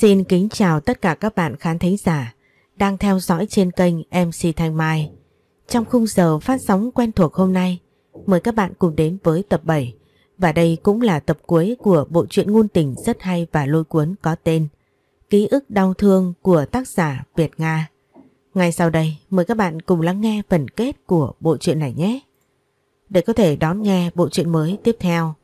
Xin kính chào tất cả các bạn khán thính giả đang theo dõi trên kênh MC Thanh Mai. Trong khung giờ phát sóng quen thuộc hôm nay, mời các bạn cùng đến với tập 7 và đây cũng là tập cuối của bộ truyện ngôn tình rất hay và lôi cuốn có tên Ký ức đau thương của tác giả Việt Nga. Ngay sau đây, mời các bạn cùng lắng nghe phần kết của bộ truyện này nhé. Để có thể đón nghe bộ truyện mới tiếp theo,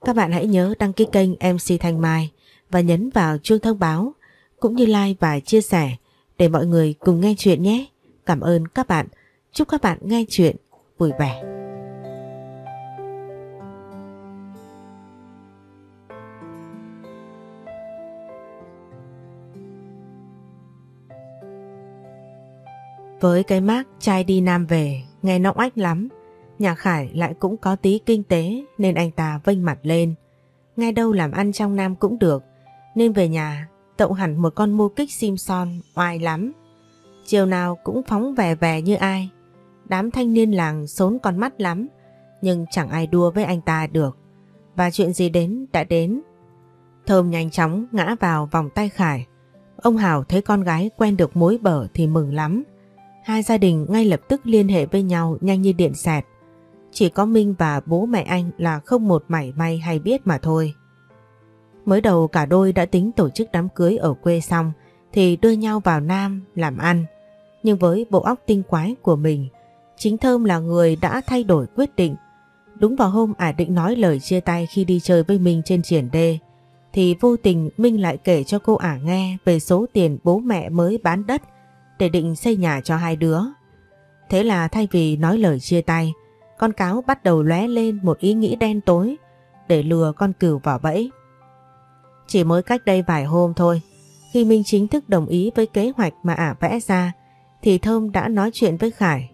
các bạn hãy nhớ đăng ký kênh MC Thanh Mai và nhấn vào chuông thông báo cũng như like và chia sẻ để mọi người cùng nghe chuyện nhé. Cảm ơn các bạn. Chúc các bạn nghe chuyện vui vẻ. Với cái mác trai đi Nam về, nghe nọng ách lắm, nhà Khải lại cũng có tí kinh tế nên anh ta vênh mặt lên. Ngay đâu làm ăn trong Nam cũng được, nên về nhà tậu hẳn một con mô kích sim son oai lắm. Chiều nào cũng phóng vẻ vẻ như ai. Đám thanh niên làng sốn con mắt lắm, nhưng chẳng ai đua với anh ta được. Và chuyện gì đến đã đến. Thơm nhanh chóng ngã vào vòng tay Khải. Ông Hảo thấy con gái quen được mối bở thì mừng lắm. Hai gia đình ngay lập tức liên hệ với nhau nhanh như điện xẹt. Chỉ có Minh và bố mẹ anh là không một mảy may hay biết mà thôi. Mới đầu cả đôi đã tính tổ chức đám cưới ở quê xong thì đưa nhau vào Nam làm ăn. Nhưng với bộ óc tinh quái của mình, chính Thơm là người đã thay đổi quyết định. Đúng vào hôm ả định nói lời chia tay khi đi chơi với mình trên triển đê, thì vô tình Minh lại kể cho cô ả nghe về số tiền bố mẹ mới bán đất để định xây nhà cho hai đứa. Thế là thay vì nói lời chia tay, con cáo bắt đầu lóe lên một ý nghĩ đen tối để lừa con cừu vào bẫy. Chỉ mới cách đây vài hôm thôi, khi Minh chính thức đồng ý với kế hoạch mà ả vẽ ra, thì Thơm đã nói chuyện với Khải.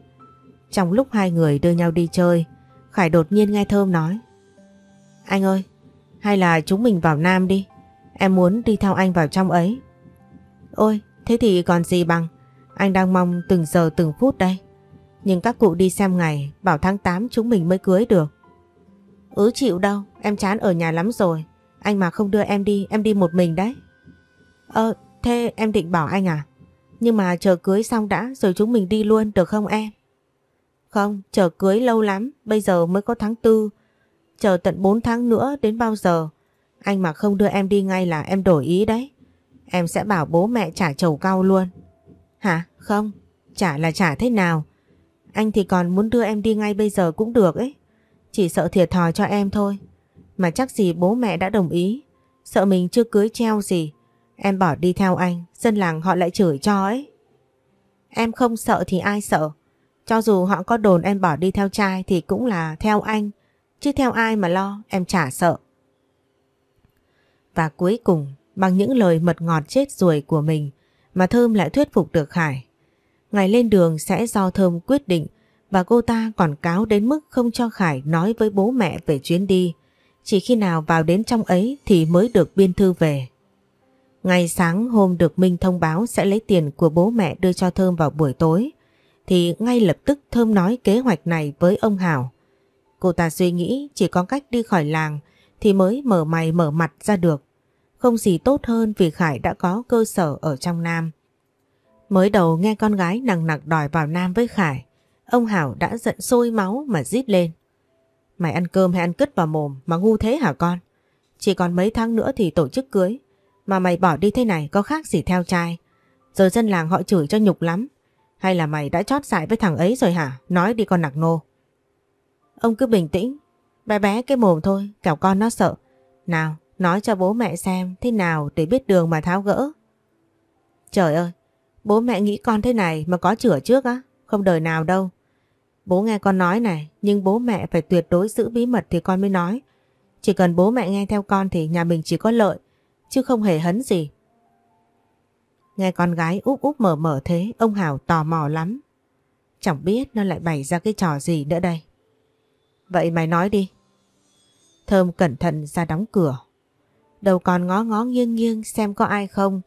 Trong lúc hai người đưa nhau đi chơi, Khải đột nhiên nghe Thơm nói. Anh ơi, hay là chúng mình vào Nam đi, em muốn đi theo anh vào trong ấy. Ôi, thế thì còn gì bằng, anh đang mong từng giờ từng phút đây. Nhưng các cụ đi xem ngày, bảo tháng 8 chúng mình mới cưới được. ứ ừ, chịu đâu, em chán ở nhà lắm rồi. Anh mà không đưa em đi, em đi một mình đấy. Ờ, thế em định bảo anh à? Nhưng mà chờ cưới xong đã rồi chúng mình đi luôn được không em? Không, chờ cưới lâu lắm, bây giờ mới có tháng tư. Chờ tận 4 tháng nữa đến bao giờ? Anh mà không đưa em đi ngay là em đổi ý đấy. Em sẽ bảo bố mẹ trả chầu cao luôn. Hả? Không, trả là trả thế nào? Anh thì còn muốn đưa em đi ngay bây giờ cũng được ấy. Chỉ sợ thiệt thòi cho em thôi. Mà chắc gì bố mẹ đã đồng ý Sợ mình chưa cưới treo gì Em bỏ đi theo anh Dân làng họ lại chửi cho ấy Em không sợ thì ai sợ Cho dù họ có đồn em bỏ đi theo trai Thì cũng là theo anh Chứ theo ai mà lo em chả sợ Và cuối cùng Bằng những lời mật ngọt chết ruồi của mình Mà Thơm lại thuyết phục được Khải Ngày lên đường sẽ do Thơm quyết định Và cô ta còn cáo đến mức không cho Khải nói với bố mẹ về chuyến đi chỉ khi nào vào đến trong ấy thì mới được biên thư về. Ngày sáng hôm được Minh thông báo sẽ lấy tiền của bố mẹ đưa cho Thơm vào buổi tối, thì ngay lập tức Thơm nói kế hoạch này với ông Hảo. Cô ta suy nghĩ chỉ có cách đi khỏi làng thì mới mở mày mở mặt ra được. Không gì tốt hơn vì Khải đã có cơ sở ở trong Nam. Mới đầu nghe con gái nằng nặc đòi vào Nam với Khải, ông Hảo đã giận sôi máu mà rít lên. Mày ăn cơm hay ăn cứt vào mồm mà ngu thế hả con? Chỉ còn mấy tháng nữa thì tổ chức cưới. Mà mày bỏ đi thế này có khác gì theo trai. Rồi dân làng họ chửi cho nhục lắm. Hay là mày đã chót xài với thằng ấy rồi hả? Nói đi con nặc nô. Ông cứ bình tĩnh. Bé bé cái mồm thôi, kẻo con nó sợ. Nào, nói cho bố mẹ xem thế nào để biết đường mà tháo gỡ. Trời ơi, bố mẹ nghĩ con thế này mà có chửa trước á, không đời nào đâu. Bố nghe con nói này, nhưng bố mẹ phải tuyệt đối giữ bí mật thì con mới nói. Chỉ cần bố mẹ nghe theo con thì nhà mình chỉ có lợi, chứ không hề hấn gì. Nghe con gái úp úp mở mở thế, ông Hảo tò mò lắm. Chẳng biết nó lại bày ra cái trò gì nữa đây. Vậy mày nói đi. Thơm cẩn thận ra đóng cửa. Đầu còn ngó ngó nghiêng nghiêng xem có ai không,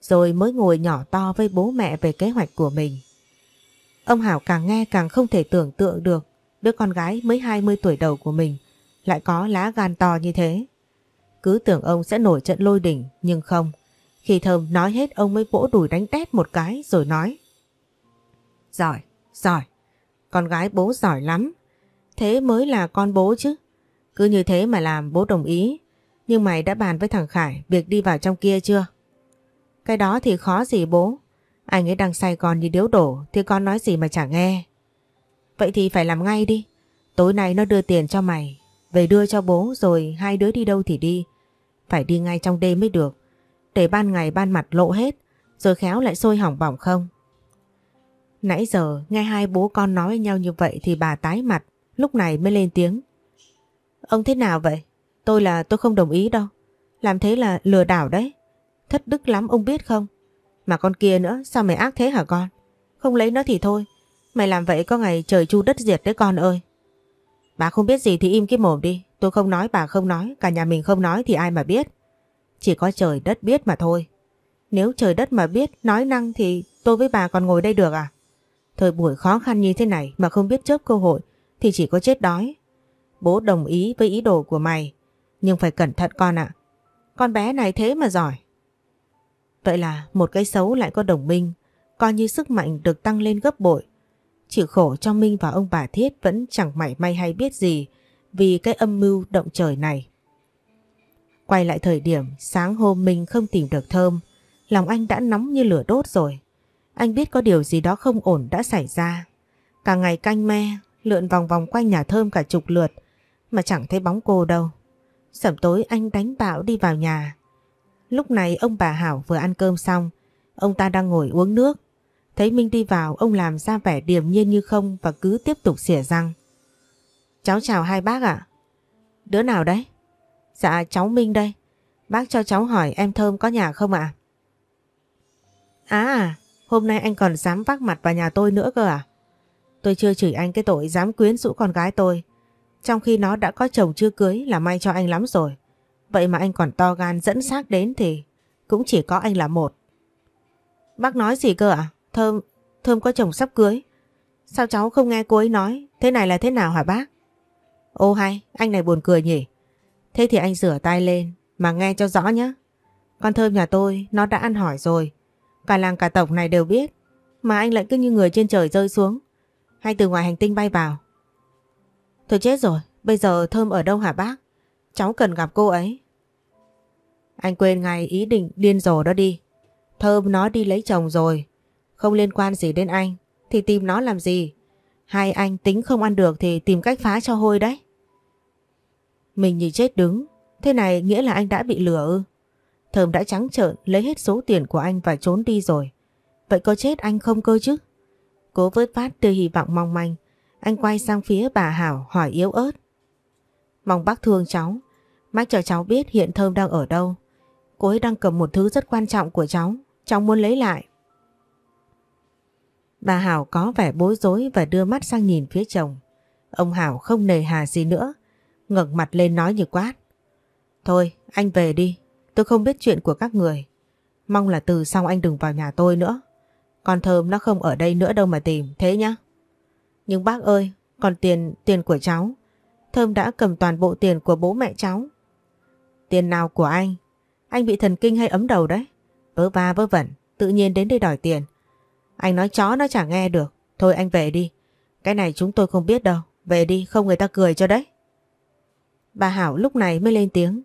rồi mới ngồi nhỏ to với bố mẹ về kế hoạch của mình. Ông Hảo càng nghe càng không thể tưởng tượng được đứa con gái mới 20 tuổi đầu của mình lại có lá gan to như thế. Cứ tưởng ông sẽ nổi trận lôi đỉnh nhưng không. Khi Thơm nói hết ông mới vỗ đùi đánh tét một cái rồi nói. Giỏi, giỏi. Con gái bố giỏi lắm. Thế mới là con bố chứ. Cứ như thế mà làm bố đồng ý. Nhưng mày đã bàn với thằng Khải việc đi vào trong kia chưa? Cái đó thì khó gì bố. Anh ấy đang say con như điếu đổ thì con nói gì mà chả nghe. Vậy thì phải làm ngay đi. Tối nay nó đưa tiền cho mày. Về đưa cho bố rồi hai đứa đi đâu thì đi. Phải đi ngay trong đêm mới được. Để ban ngày ban mặt lộ hết rồi khéo lại sôi hỏng bỏng không. Nãy giờ nghe hai bố con nói với nhau như vậy thì bà tái mặt lúc này mới lên tiếng. Ông thế nào vậy? Tôi là tôi không đồng ý đâu. Làm thế là lừa đảo đấy. Thất đức lắm ông biết không? Mà con kia nữa sao mày ác thế hả con? Không lấy nó thì thôi. Mày làm vậy có ngày trời chu đất diệt đấy con ơi. Bà không biết gì thì im cái mồm đi. Tôi không nói bà không nói. Cả nhà mình không nói thì ai mà biết. Chỉ có trời đất biết mà thôi. Nếu trời đất mà biết nói năng thì tôi với bà còn ngồi đây được à? Thời buổi khó khăn như thế này mà không biết chớp cơ hội thì chỉ có chết đói. Bố đồng ý với ý đồ của mày. Nhưng phải cẩn thận con ạ. Con bé này thế mà giỏi. Vậy là một cái xấu lại có đồng minh, coi như sức mạnh được tăng lên gấp bội. Chịu khổ cho Minh và ông bà Thiết vẫn chẳng mảy may hay biết gì vì cái âm mưu động trời này. Quay lại thời điểm sáng hôm Minh không tìm được thơm, lòng anh đã nóng như lửa đốt rồi. Anh biết có điều gì đó không ổn đã xảy ra. Cả ngày canh me, lượn vòng vòng quanh nhà thơm cả chục lượt mà chẳng thấy bóng cô đâu. Sẩm tối anh đánh bạo đi vào nhà Lúc này ông bà Hảo vừa ăn cơm xong, ông ta đang ngồi uống nước. Thấy Minh đi vào, ông làm ra vẻ điềm nhiên như không và cứ tiếp tục xỉa răng. Cháu chào hai bác ạ. Đứa nào đấy? Dạ cháu Minh đây. Bác cho cháu hỏi em Thơm có nhà không ạ? à, hôm nay anh còn dám vác mặt vào nhà tôi nữa cơ à? Tôi chưa chửi anh cái tội dám quyến rũ con gái tôi. Trong khi nó đã có chồng chưa cưới là may cho anh lắm rồi. Vậy mà anh còn to gan dẫn xác đến thì cũng chỉ có anh là một. Bác nói gì cơ ạ? Thơm, Thơm có chồng sắp cưới. Sao cháu không nghe cô ấy nói? Thế này là thế nào hả bác? Ô hay, anh này buồn cười nhỉ? Thế thì anh rửa tay lên mà nghe cho rõ nhé. Con Thơm nhà tôi nó đã ăn hỏi rồi. Cả làng cả tổng này đều biết. Mà anh lại cứ như người trên trời rơi xuống. Hay từ ngoài hành tinh bay vào. Thôi chết rồi, bây giờ Thơm ở đâu hả bác? Cháu cần gặp cô ấy. Anh quên ngay ý định điên rồ đó đi. Thơm nó đi lấy chồng rồi. Không liên quan gì đến anh. Thì tìm nó làm gì? Hai anh tính không ăn được thì tìm cách phá cho hôi đấy. Mình nhìn chết đứng. Thế này nghĩa là anh đã bị lừa ư? Thơm đã trắng trợn lấy hết số tiền của anh và trốn đi rồi. Vậy có chết anh không cơ chứ? Cố vớt vát đưa hy vọng mong manh. Anh quay sang phía bà Hảo hỏi yếu ớt. Mong bác thương cháu. Mách cho cháu biết hiện Thơm đang ở đâu. Cô ấy đang cầm một thứ rất quan trọng của cháu. Cháu muốn lấy lại. Bà Hảo có vẻ bối rối và đưa mắt sang nhìn phía chồng. Ông Hảo không nề hà gì nữa. ngẩng mặt lên nói như quát. Thôi, anh về đi. Tôi không biết chuyện của các người. Mong là từ sau anh đừng vào nhà tôi nữa. Con Thơm nó không ở đây nữa đâu mà tìm, thế nhá. Nhưng bác ơi, còn tiền, tiền của cháu, Thơm đã cầm toàn bộ tiền của bố mẹ cháu. Tiền nào của anh? Anh bị thần kinh hay ấm đầu đấy? Vớ va vớ vẩn, tự nhiên đến đây đòi tiền. Anh nói chó nó chẳng nghe được. Thôi anh về đi. Cái này chúng tôi không biết đâu. Về đi, không người ta cười cho đấy. Bà Hảo lúc này mới lên tiếng.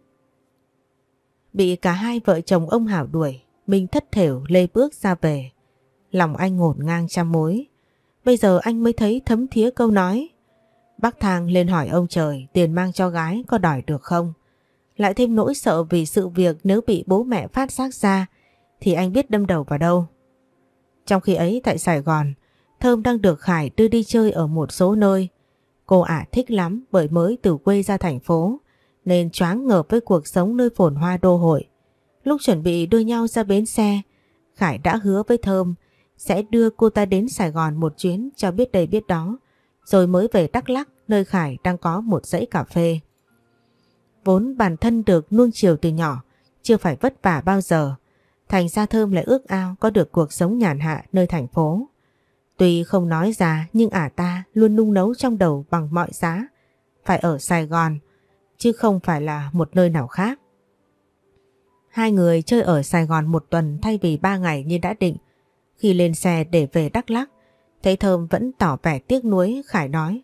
Bị cả hai vợ chồng ông Hảo đuổi, Minh thất thểu lê bước ra về. Lòng anh ngổn ngang trăm mối. Bây giờ anh mới thấy thấm thía câu nói. Bác Thang lên hỏi ông trời tiền mang cho gái có đòi được không? Lại thêm nỗi sợ vì sự việc nếu bị bố mẹ phát giác ra thì anh biết đâm đầu vào đâu. Trong khi ấy tại Sài Gòn, Thơm đang được Khải đưa đi chơi ở một số nơi. Cô ả thích lắm bởi mới từ quê ra thành phố nên choáng ngợp với cuộc sống nơi phồn hoa đô hội. Lúc chuẩn bị đưa nhau ra bến xe, Khải đã hứa với Thơm sẽ đưa cô ta đến Sài Gòn một chuyến cho biết đây biết đó rồi mới về Đắk Lắc nơi Khải đang có một dãy cà phê. Vốn bản thân được nuông chiều từ nhỏ, chưa phải vất vả bao giờ, thành ra Thơm lại ước ao có được cuộc sống nhàn hạ nơi thành phố. Tuy không nói ra nhưng ả ta luôn nung nấu trong đầu bằng mọi giá, phải ở Sài Gòn, chứ không phải là một nơi nào khác. Hai người chơi ở Sài Gòn một tuần thay vì ba ngày như đã định. Khi lên xe để về Đắk Lắc, Thấy Thơm vẫn tỏ vẻ tiếc nuối Khải nói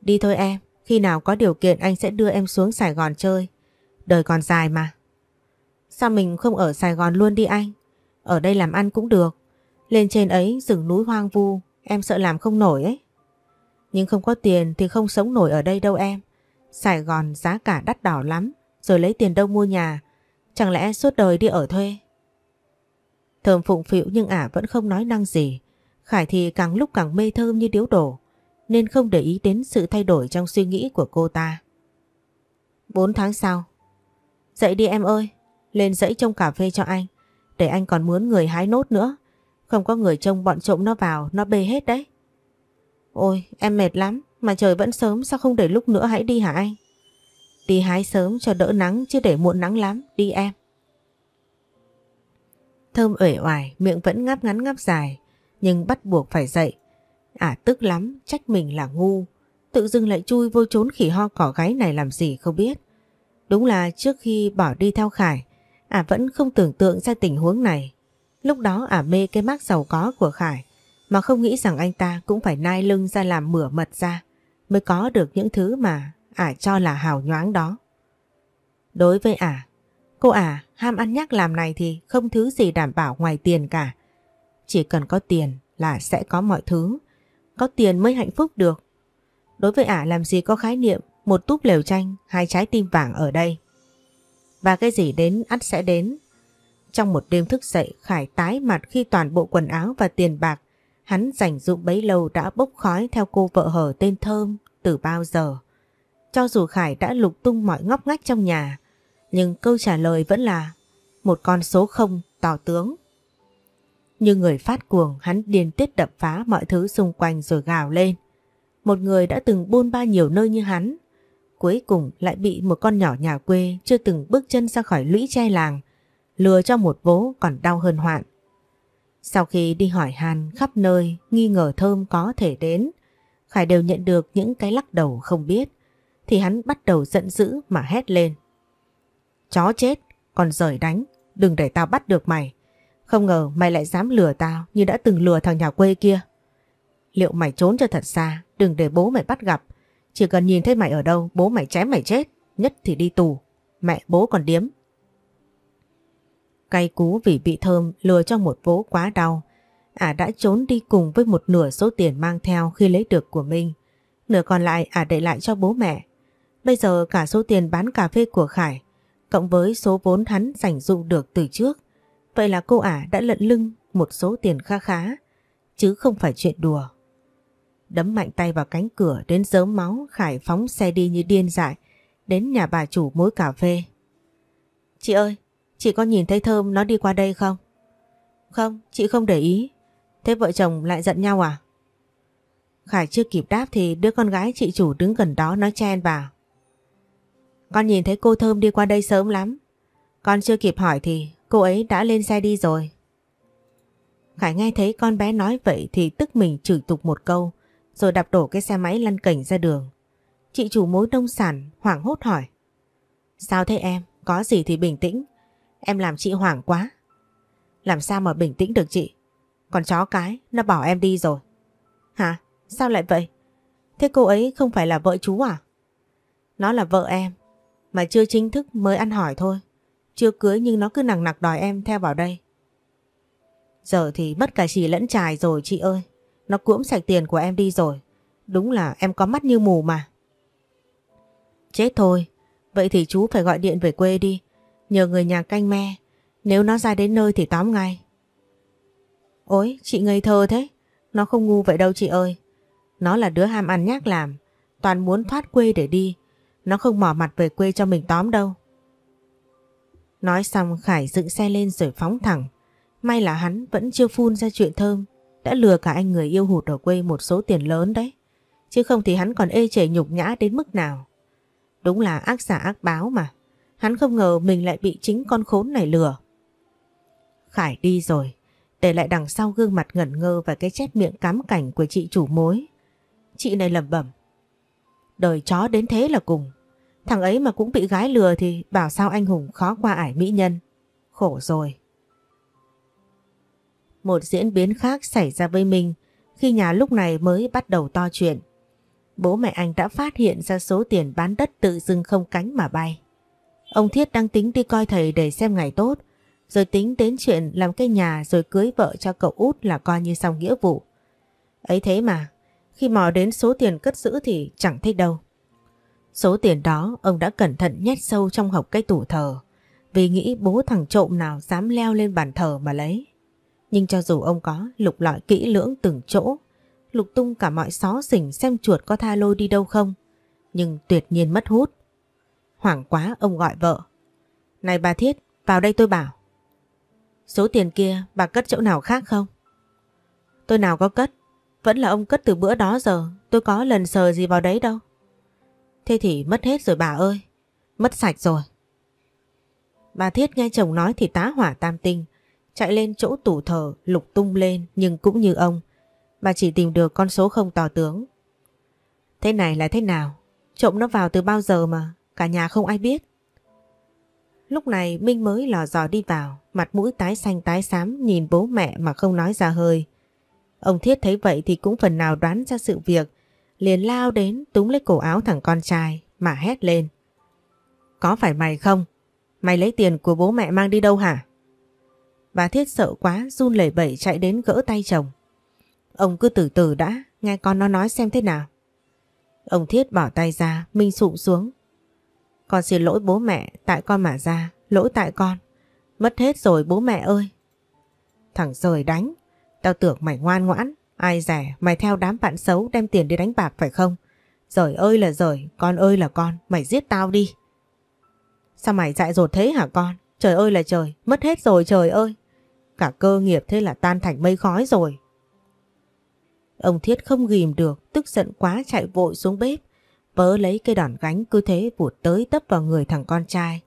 Đi thôi em, khi nào có điều kiện anh sẽ đưa em xuống Sài Gòn chơi Đời còn dài mà Sao mình không ở Sài Gòn luôn đi anh Ở đây làm ăn cũng được Lên trên ấy rừng núi hoang vu Em sợ làm không nổi ấy Nhưng không có tiền thì không sống nổi ở đây đâu em Sài Gòn giá cả đắt đỏ lắm Rồi lấy tiền đâu mua nhà Chẳng lẽ suốt đời đi ở thuê Thơm phụng phịu nhưng ả vẫn không nói năng gì Khải thì càng lúc càng mê thơm như điếu đổ nên không để ý đến sự thay đổi trong suy nghĩ của cô ta. Bốn tháng sau Dậy đi em ơi, lên dãy trông cà phê cho anh, để anh còn muốn người hái nốt nữa. Không có người trông bọn trộm nó vào, nó bê hết đấy. Ôi, em mệt lắm, mà trời vẫn sớm, sao không để lúc nữa hãy đi hả anh? Đi hái sớm cho đỡ nắng, chứ để muộn nắng lắm, đi em. Thơm uể oải, miệng vẫn ngáp ngắn ngáp dài, nhưng bắt buộc phải dậy. À tức lắm, trách mình là ngu, tự dưng lại chui vô trốn khỉ ho cỏ gáy này làm gì không biết. Đúng là trước khi bỏ đi theo Khải, à vẫn không tưởng tượng ra tình huống này. Lúc đó à mê cái mác giàu có của Khải, mà không nghĩ rằng anh ta cũng phải nai lưng ra làm mửa mật ra, mới có được những thứ mà à cho là hào nhoáng đó. Đối với à, cô à ham ăn nhắc làm này thì không thứ gì đảm bảo ngoài tiền cả. Chỉ cần có tiền là sẽ có mọi thứ. Có tiền mới hạnh phúc được. Đối với ả làm gì có khái niệm một túp lều tranh, hai trái tim vàng ở đây. Và cái gì đến ắt sẽ đến. Trong một đêm thức dậy, Khải tái mặt khi toàn bộ quần áo và tiền bạc hắn dành dụng bấy lâu đã bốc khói theo cô vợ hở tên Thơm từ bao giờ. Cho dù Khải đã lục tung mọi ngóc ngách trong nhà, nhưng câu trả lời vẫn là một con số không tỏ tướng. Như người phát cuồng hắn điên tiết đập phá mọi thứ xung quanh rồi gào lên. Một người đã từng buôn ba nhiều nơi như hắn. Cuối cùng lại bị một con nhỏ nhà quê chưa từng bước chân ra khỏi lũy che làng. Lừa cho một vố còn đau hơn hoạn. Sau khi đi hỏi hàn khắp nơi nghi ngờ thơm có thể đến. Khải đều nhận được những cái lắc đầu không biết. Thì hắn bắt đầu giận dữ mà hét lên. Chó chết, còn rời đánh, đừng để tao bắt được mày. Không ngờ mày lại dám lừa tao như đã từng lừa thằng nhà quê kia. Liệu mày trốn cho thật xa, đừng để bố mày bắt gặp. Chỉ cần nhìn thấy mày ở đâu, bố mày chém mày chết, nhất thì đi tù. Mẹ bố còn điếm. Cay cú vì bị thơm lừa cho một bố quá đau. Ả à đã trốn đi cùng với một nửa số tiền mang theo khi lấy được của mình. Nửa còn lại Ả à để lại cho bố mẹ. Bây giờ cả số tiền bán cà phê của Khải cộng với số vốn hắn dành dụng được từ trước Vậy là cô ả đã lận lưng một số tiền kha khá, chứ không phải chuyện đùa. Đấm mạnh tay vào cánh cửa đến dớm máu Khải phóng xe đi như điên dại đến nhà bà chủ mối cà phê. Chị ơi, chị có nhìn thấy Thơm nó đi qua đây không? Không, chị không để ý. Thế vợ chồng lại giận nhau à? Khải chưa kịp đáp thì đứa con gái chị chủ đứng gần đó nói chen vào. Con nhìn thấy cô Thơm đi qua đây sớm lắm. Con chưa kịp hỏi thì Cô ấy đã lên xe đi rồi. Khải nghe thấy con bé nói vậy thì tức mình chửi tục một câu rồi đạp đổ cái xe máy lăn cảnh ra đường. Chị chủ mối nông sản hoảng hốt hỏi. Sao thế em? Có gì thì bình tĩnh. Em làm chị hoảng quá. Làm sao mà bình tĩnh được chị? Còn chó cái, nó bỏ em đi rồi. Hả? Sao lại vậy? Thế cô ấy không phải là vợ chú à? Nó là vợ em, mà chưa chính thức mới ăn hỏi thôi. Chưa cưới nhưng nó cứ nặng nặc đòi em theo vào đây. Giờ thì mất cả chị lẫn trài rồi chị ơi. Nó cuỗm sạch tiền của em đi rồi. Đúng là em có mắt như mù mà. Chết thôi. Vậy thì chú phải gọi điện về quê đi. Nhờ người nhà canh me. Nếu nó ra đến nơi thì tóm ngay. Ôi, chị ngây thơ thế. Nó không ngu vậy đâu chị ơi. Nó là đứa ham ăn nhác làm. Toàn muốn thoát quê để đi. Nó không mỏ mặt về quê cho mình tóm đâu. Nói xong Khải dựng xe lên rồi phóng thẳng. May là hắn vẫn chưa phun ra chuyện thơm, đã lừa cả anh người yêu hụt ở quê một số tiền lớn đấy. Chứ không thì hắn còn ê chề nhục nhã đến mức nào. Đúng là ác giả ác báo mà. Hắn không ngờ mình lại bị chính con khốn này lừa. Khải đi rồi, để lại đằng sau gương mặt ngẩn ngơ và cái chép miệng cám cảnh của chị chủ mối. Chị này lẩm bẩm. Đời chó đến thế là cùng. Thằng ấy mà cũng bị gái lừa thì bảo sao anh hùng khó qua ải mỹ nhân. Khổ rồi. Một diễn biến khác xảy ra với mình khi nhà lúc này mới bắt đầu to chuyện. Bố mẹ anh đã phát hiện ra số tiền bán đất tự dưng không cánh mà bay. Ông Thiết đang tính đi coi thầy để xem ngày tốt, rồi tính đến chuyện làm cái nhà rồi cưới vợ cho cậu út là coi như xong nghĩa vụ. Ấy thế mà, khi mò đến số tiền cất giữ thì chẳng thấy đâu. Số tiền đó ông đã cẩn thận nhét sâu trong hộc cái tủ thờ vì nghĩ bố thằng trộm nào dám leo lên bàn thờ mà lấy. Nhưng cho dù ông có lục lọi kỹ lưỡng từng chỗ, lục tung cả mọi xó xỉnh xem chuột có tha lôi đi đâu không, nhưng tuyệt nhiên mất hút. Hoảng quá ông gọi vợ. Này bà Thiết, vào đây tôi bảo. Số tiền kia bà cất chỗ nào khác không? Tôi nào có cất, vẫn là ông cất từ bữa đó giờ, tôi có lần sờ gì vào đấy đâu. Thế thì mất hết rồi bà ơi. Mất sạch rồi. Bà Thiết nghe chồng nói thì tá hỏa tam tinh. Chạy lên chỗ tủ thờ lục tung lên nhưng cũng như ông. Bà chỉ tìm được con số không tò tướng. Thế này là thế nào? Trộm nó vào từ bao giờ mà? Cả nhà không ai biết. Lúc này Minh mới lò dò đi vào, mặt mũi tái xanh tái xám nhìn bố mẹ mà không nói ra hơi. Ông Thiết thấy vậy thì cũng phần nào đoán ra sự việc, liền lao đến túm lấy cổ áo thằng con trai mà hét lên. Có phải mày không? Mày lấy tiền của bố mẹ mang đi đâu hả? Bà Thiết sợ quá run lẩy bẩy chạy đến gỡ tay chồng. Ông cứ từ từ đã, nghe con nó nói xem thế nào. Ông Thiết bỏ tay ra, Minh sụm xuống. Con xin lỗi bố mẹ, tại con mà ra, lỗi tại con. Mất hết rồi bố mẹ ơi. Thằng rời đánh, tao tưởng mày ngoan ngoãn, Ai rẻ mày theo đám bạn xấu đem tiền đi đánh bạc phải không? Rồi ơi là rồi, con ơi là con, mày giết tao đi. Sao mày dại dột thế hả con? Trời ơi là trời, mất hết rồi trời ơi. Cả cơ nghiệp thế là tan thành mây khói rồi. Ông Thiết không ghim được, tức giận quá chạy vội xuống bếp. Vớ lấy cây đòn gánh cứ thế vụt tới tấp vào người thằng con trai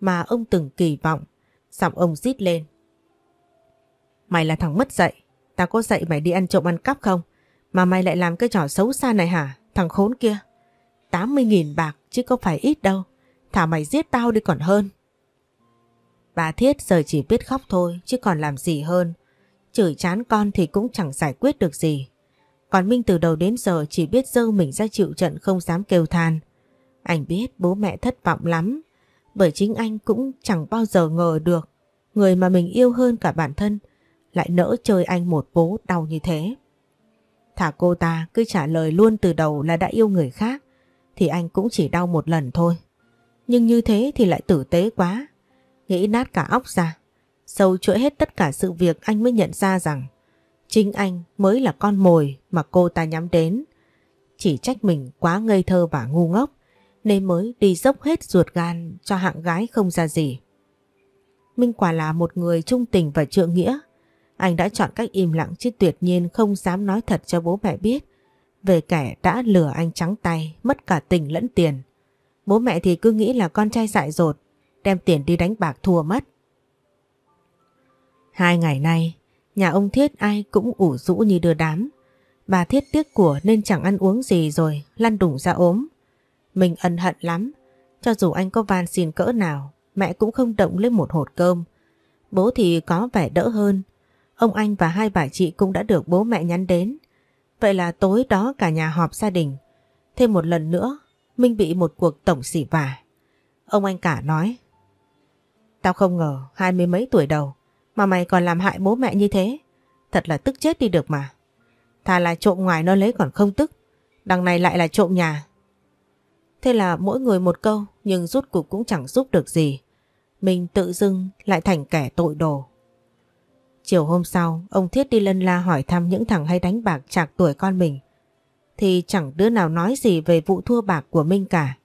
mà ông từng kỳ vọng. Giọng ông rít lên. Mày là thằng mất dạy, Tao có dạy mày đi ăn trộm ăn cắp không? Mà mày lại làm cái trò xấu xa này hả? Thằng khốn kia. 80.000 bạc chứ có phải ít đâu. Thả mày giết tao đi còn hơn. Bà Thiết giờ chỉ biết khóc thôi chứ còn làm gì hơn. Chửi chán con thì cũng chẳng giải quyết được gì. Còn Minh từ đầu đến giờ chỉ biết dơ mình ra chịu trận không dám kêu than. Anh biết bố mẹ thất vọng lắm. Bởi chính anh cũng chẳng bao giờ ngờ được người mà mình yêu hơn cả bản thân lại nỡ chơi anh một vố đau như thế. Thả cô ta cứ trả lời luôn từ đầu là đã yêu người khác thì anh cũng chỉ đau một lần thôi. Nhưng như thế thì lại tử tế quá. Nghĩ nát cả óc ra. Sâu chuỗi hết tất cả sự việc anh mới nhận ra rằng chính anh mới là con mồi mà cô ta nhắm đến. Chỉ trách mình quá ngây thơ và ngu ngốc nên mới đi dốc hết ruột gan cho hạng gái không ra gì. Minh quả là một người trung tình và trượng nghĩa anh đã chọn cách im lặng chứ tuyệt nhiên không dám nói thật cho bố mẹ biết về kẻ đã lừa anh trắng tay, mất cả tình lẫn tiền. Bố mẹ thì cứ nghĩ là con trai dại dột, đem tiền đi đánh bạc thua mất. Hai ngày nay, nhà ông Thiết ai cũng ủ rũ như đưa đám. Bà Thiết tiếc của nên chẳng ăn uống gì rồi, lăn đủng ra ốm. Mình ân hận lắm, cho dù anh có van xin cỡ nào, mẹ cũng không động lên một hột cơm. Bố thì có vẻ đỡ hơn, Ông anh và hai bà chị cũng đã được bố mẹ nhắn đến. Vậy là tối đó cả nhà họp gia đình. Thêm một lần nữa, Minh bị một cuộc tổng xỉ vả. Ông anh cả nói. Tao không ngờ hai mươi mấy tuổi đầu mà mày còn làm hại bố mẹ như thế. Thật là tức chết đi được mà. Thà là trộm ngoài nó lấy còn không tức. Đằng này lại là trộm nhà. Thế là mỗi người một câu nhưng rút cuộc cũng chẳng giúp được gì. Mình tự dưng lại thành kẻ tội đồ. Chiều hôm sau, ông Thiết đi lân la hỏi thăm những thằng hay đánh bạc chạc tuổi con mình. Thì chẳng đứa nào nói gì về vụ thua bạc của Minh cả.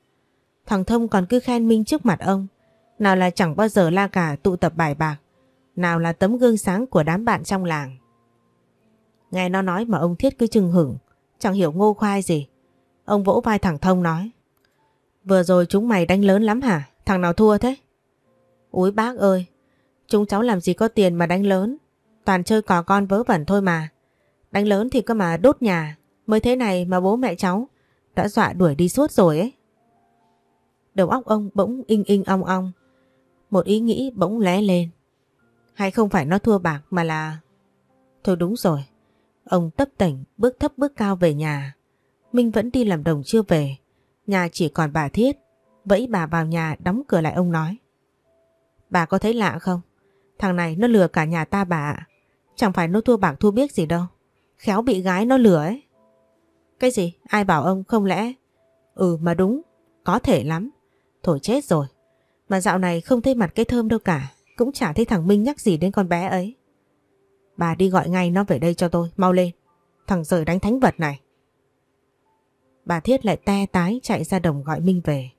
Thằng Thông còn cứ khen Minh trước mặt ông. Nào là chẳng bao giờ la cả tụ tập bài bạc. Nào là tấm gương sáng của đám bạn trong làng. Nghe nó nói mà ông Thiết cứ chừng hửng. Chẳng hiểu ngô khoai gì. Ông vỗ vai thằng Thông nói. Vừa rồi chúng mày đánh lớn lắm hả? Thằng nào thua thế? Úi bác ơi! Chúng cháu làm gì có tiền mà đánh lớn? Toàn chơi cò con vớ vẩn thôi mà. Đánh lớn thì cơ mà đốt nhà. Mới thế này mà bố mẹ cháu đã dọa đuổi đi suốt rồi ấy. Đầu óc ông bỗng inh inh ong ong. Một ý nghĩ bỗng lé lên. Hay không phải nó thua bạc mà là... Thôi đúng rồi. Ông tấp tỉnh bước thấp bước cao về nhà. Minh vẫn đi làm đồng chưa về. Nhà chỉ còn bà Thiết. Vẫy bà vào nhà đóng cửa lại ông nói. Bà có thấy lạ không? Thằng này nó lừa cả nhà ta bà ạ. Chẳng phải nó thua bạc thua biết gì đâu. Khéo bị gái nó lừa ấy. Cái gì? Ai bảo ông không lẽ? Ừ mà đúng, có thể lắm. Thổi chết rồi. Mà dạo này không thấy mặt cái thơm đâu cả. Cũng chả thấy thằng Minh nhắc gì đến con bé ấy. Bà đi gọi ngay nó về đây cho tôi, mau lên. Thằng rời đánh thánh vật này. Bà Thiết lại te tái chạy ra đồng gọi Minh về.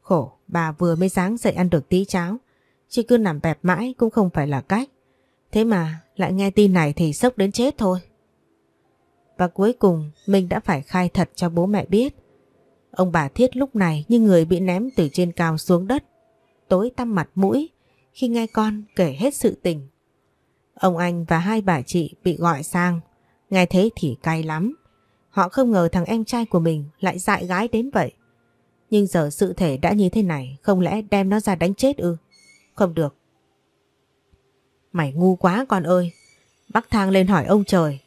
Khổ, bà vừa mới sáng dậy ăn được tí cháo. Chứ cứ nằm bẹp mãi cũng không phải là cách. Thế mà lại nghe tin này thì sốc đến chết thôi. Và cuối cùng mình đã phải khai thật cho bố mẹ biết. Ông bà Thiết lúc này như người bị ném từ trên cao xuống đất, tối tăm mặt mũi khi nghe con kể hết sự tình. Ông anh và hai bà chị bị gọi sang, nghe thế thì cay lắm. Họ không ngờ thằng em trai của mình lại dại gái đến vậy. Nhưng giờ sự thể đã như thế này, không lẽ đem nó ra đánh chết ư? Không được, Mày ngu quá con ơi. Bác thang lên hỏi ông trời.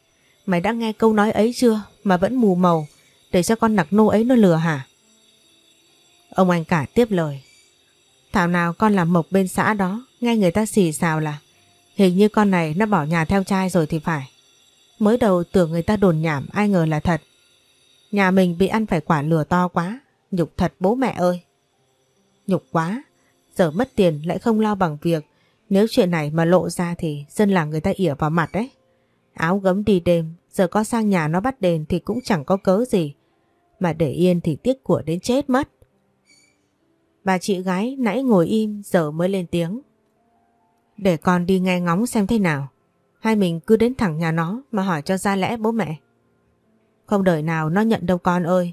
Mày đã nghe câu nói ấy chưa mà vẫn mù màu để cho con nặc nô ấy nó lừa hả? Ông anh cả tiếp lời. Thảo nào con làm mộc bên xã đó, nghe người ta xì xào là hình như con này nó bỏ nhà theo trai rồi thì phải. Mới đầu tưởng người ta đồn nhảm ai ngờ là thật. Nhà mình bị ăn phải quả lừa to quá, nhục thật bố mẹ ơi. Nhục quá, giờ mất tiền lại không lo bằng việc nếu chuyện này mà lộ ra thì dân làng người ta ỉa vào mặt đấy. Áo gấm đi đêm, giờ có sang nhà nó bắt đền thì cũng chẳng có cớ gì. Mà để yên thì tiếc của đến chết mất. Bà chị gái nãy ngồi im giờ mới lên tiếng. Để con đi nghe ngóng xem thế nào. Hai mình cứ đến thẳng nhà nó mà hỏi cho ra lẽ bố mẹ. Không đợi nào nó nhận đâu con ơi.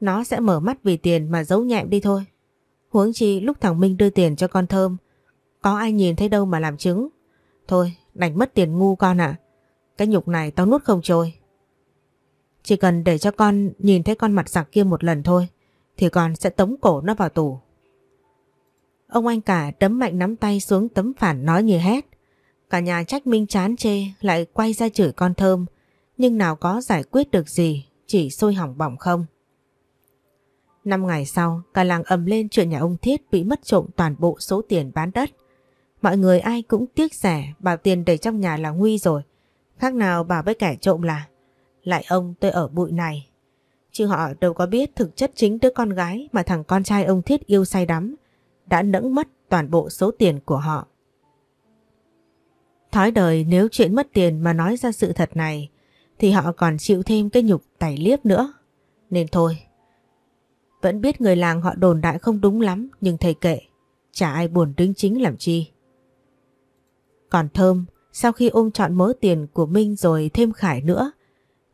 Nó sẽ mở mắt vì tiền mà giấu nhẹm đi thôi. Huống chi lúc thằng Minh đưa tiền cho con thơm có ai nhìn thấy đâu mà làm chứng. Thôi, đành mất tiền ngu con ạ. À. Cái nhục này tao nuốt không trôi. Chỉ cần để cho con nhìn thấy con mặt giặc kia một lần thôi, thì con sẽ tống cổ nó vào tù. Ông anh cả đấm mạnh nắm tay xuống tấm phản nói như hét. Cả nhà trách Minh chán chê lại quay ra chửi con thơm, nhưng nào có giải quyết được gì, chỉ sôi hỏng bỏng không. Năm ngày sau, cả làng ầm lên chuyện nhà ông Thiết bị mất trộm toàn bộ số tiền bán đất. Mọi người ai cũng tiếc rẻ bảo tiền đầy trong nhà là nguy rồi. Khác nào bảo với kẻ trộm là lại ông tôi ở bụi này. Chứ họ đâu có biết thực chất chính đứa con gái mà thằng con trai ông Thiết yêu say đắm đã nẫng mất toàn bộ số tiền của họ. Thói đời nếu chuyện mất tiền mà nói ra sự thật này thì họ còn chịu thêm cái nhục tẩy liếp nữa. Nên thôi. Vẫn biết người làng họ đồn đại không đúng lắm nhưng thầy kệ. Chả ai buồn đứng chính làm chi. Còn Thơm, sau khi ôm chọn mớ tiền của Minh rồi thêm Khải nữa,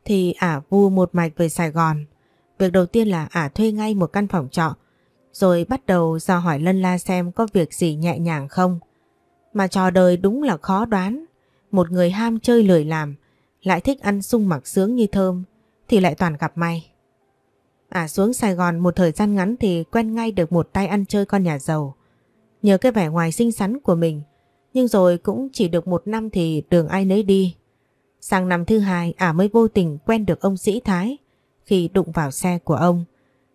thì ả vu một mạch về Sài Gòn. Việc đầu tiên là ả thuê ngay một căn phòng trọ, rồi bắt đầu ra hỏi lân la xem có việc gì nhẹ nhàng không. Mà trò đời đúng là khó đoán, một người ham chơi lười làm, lại thích ăn sung mặc sướng như Thơm, thì lại toàn gặp may. Ả xuống Sài Gòn một thời gian ngắn thì quen ngay được một tay ăn chơi con nhà giàu. Nhờ cái vẻ ngoài xinh xắn của mình nhưng rồi cũng chỉ được một năm thì đường ai nấy đi. Sang năm thứ hai ả mới vô tình quen được ông Sĩ Thái. Khi đụng vào xe của ông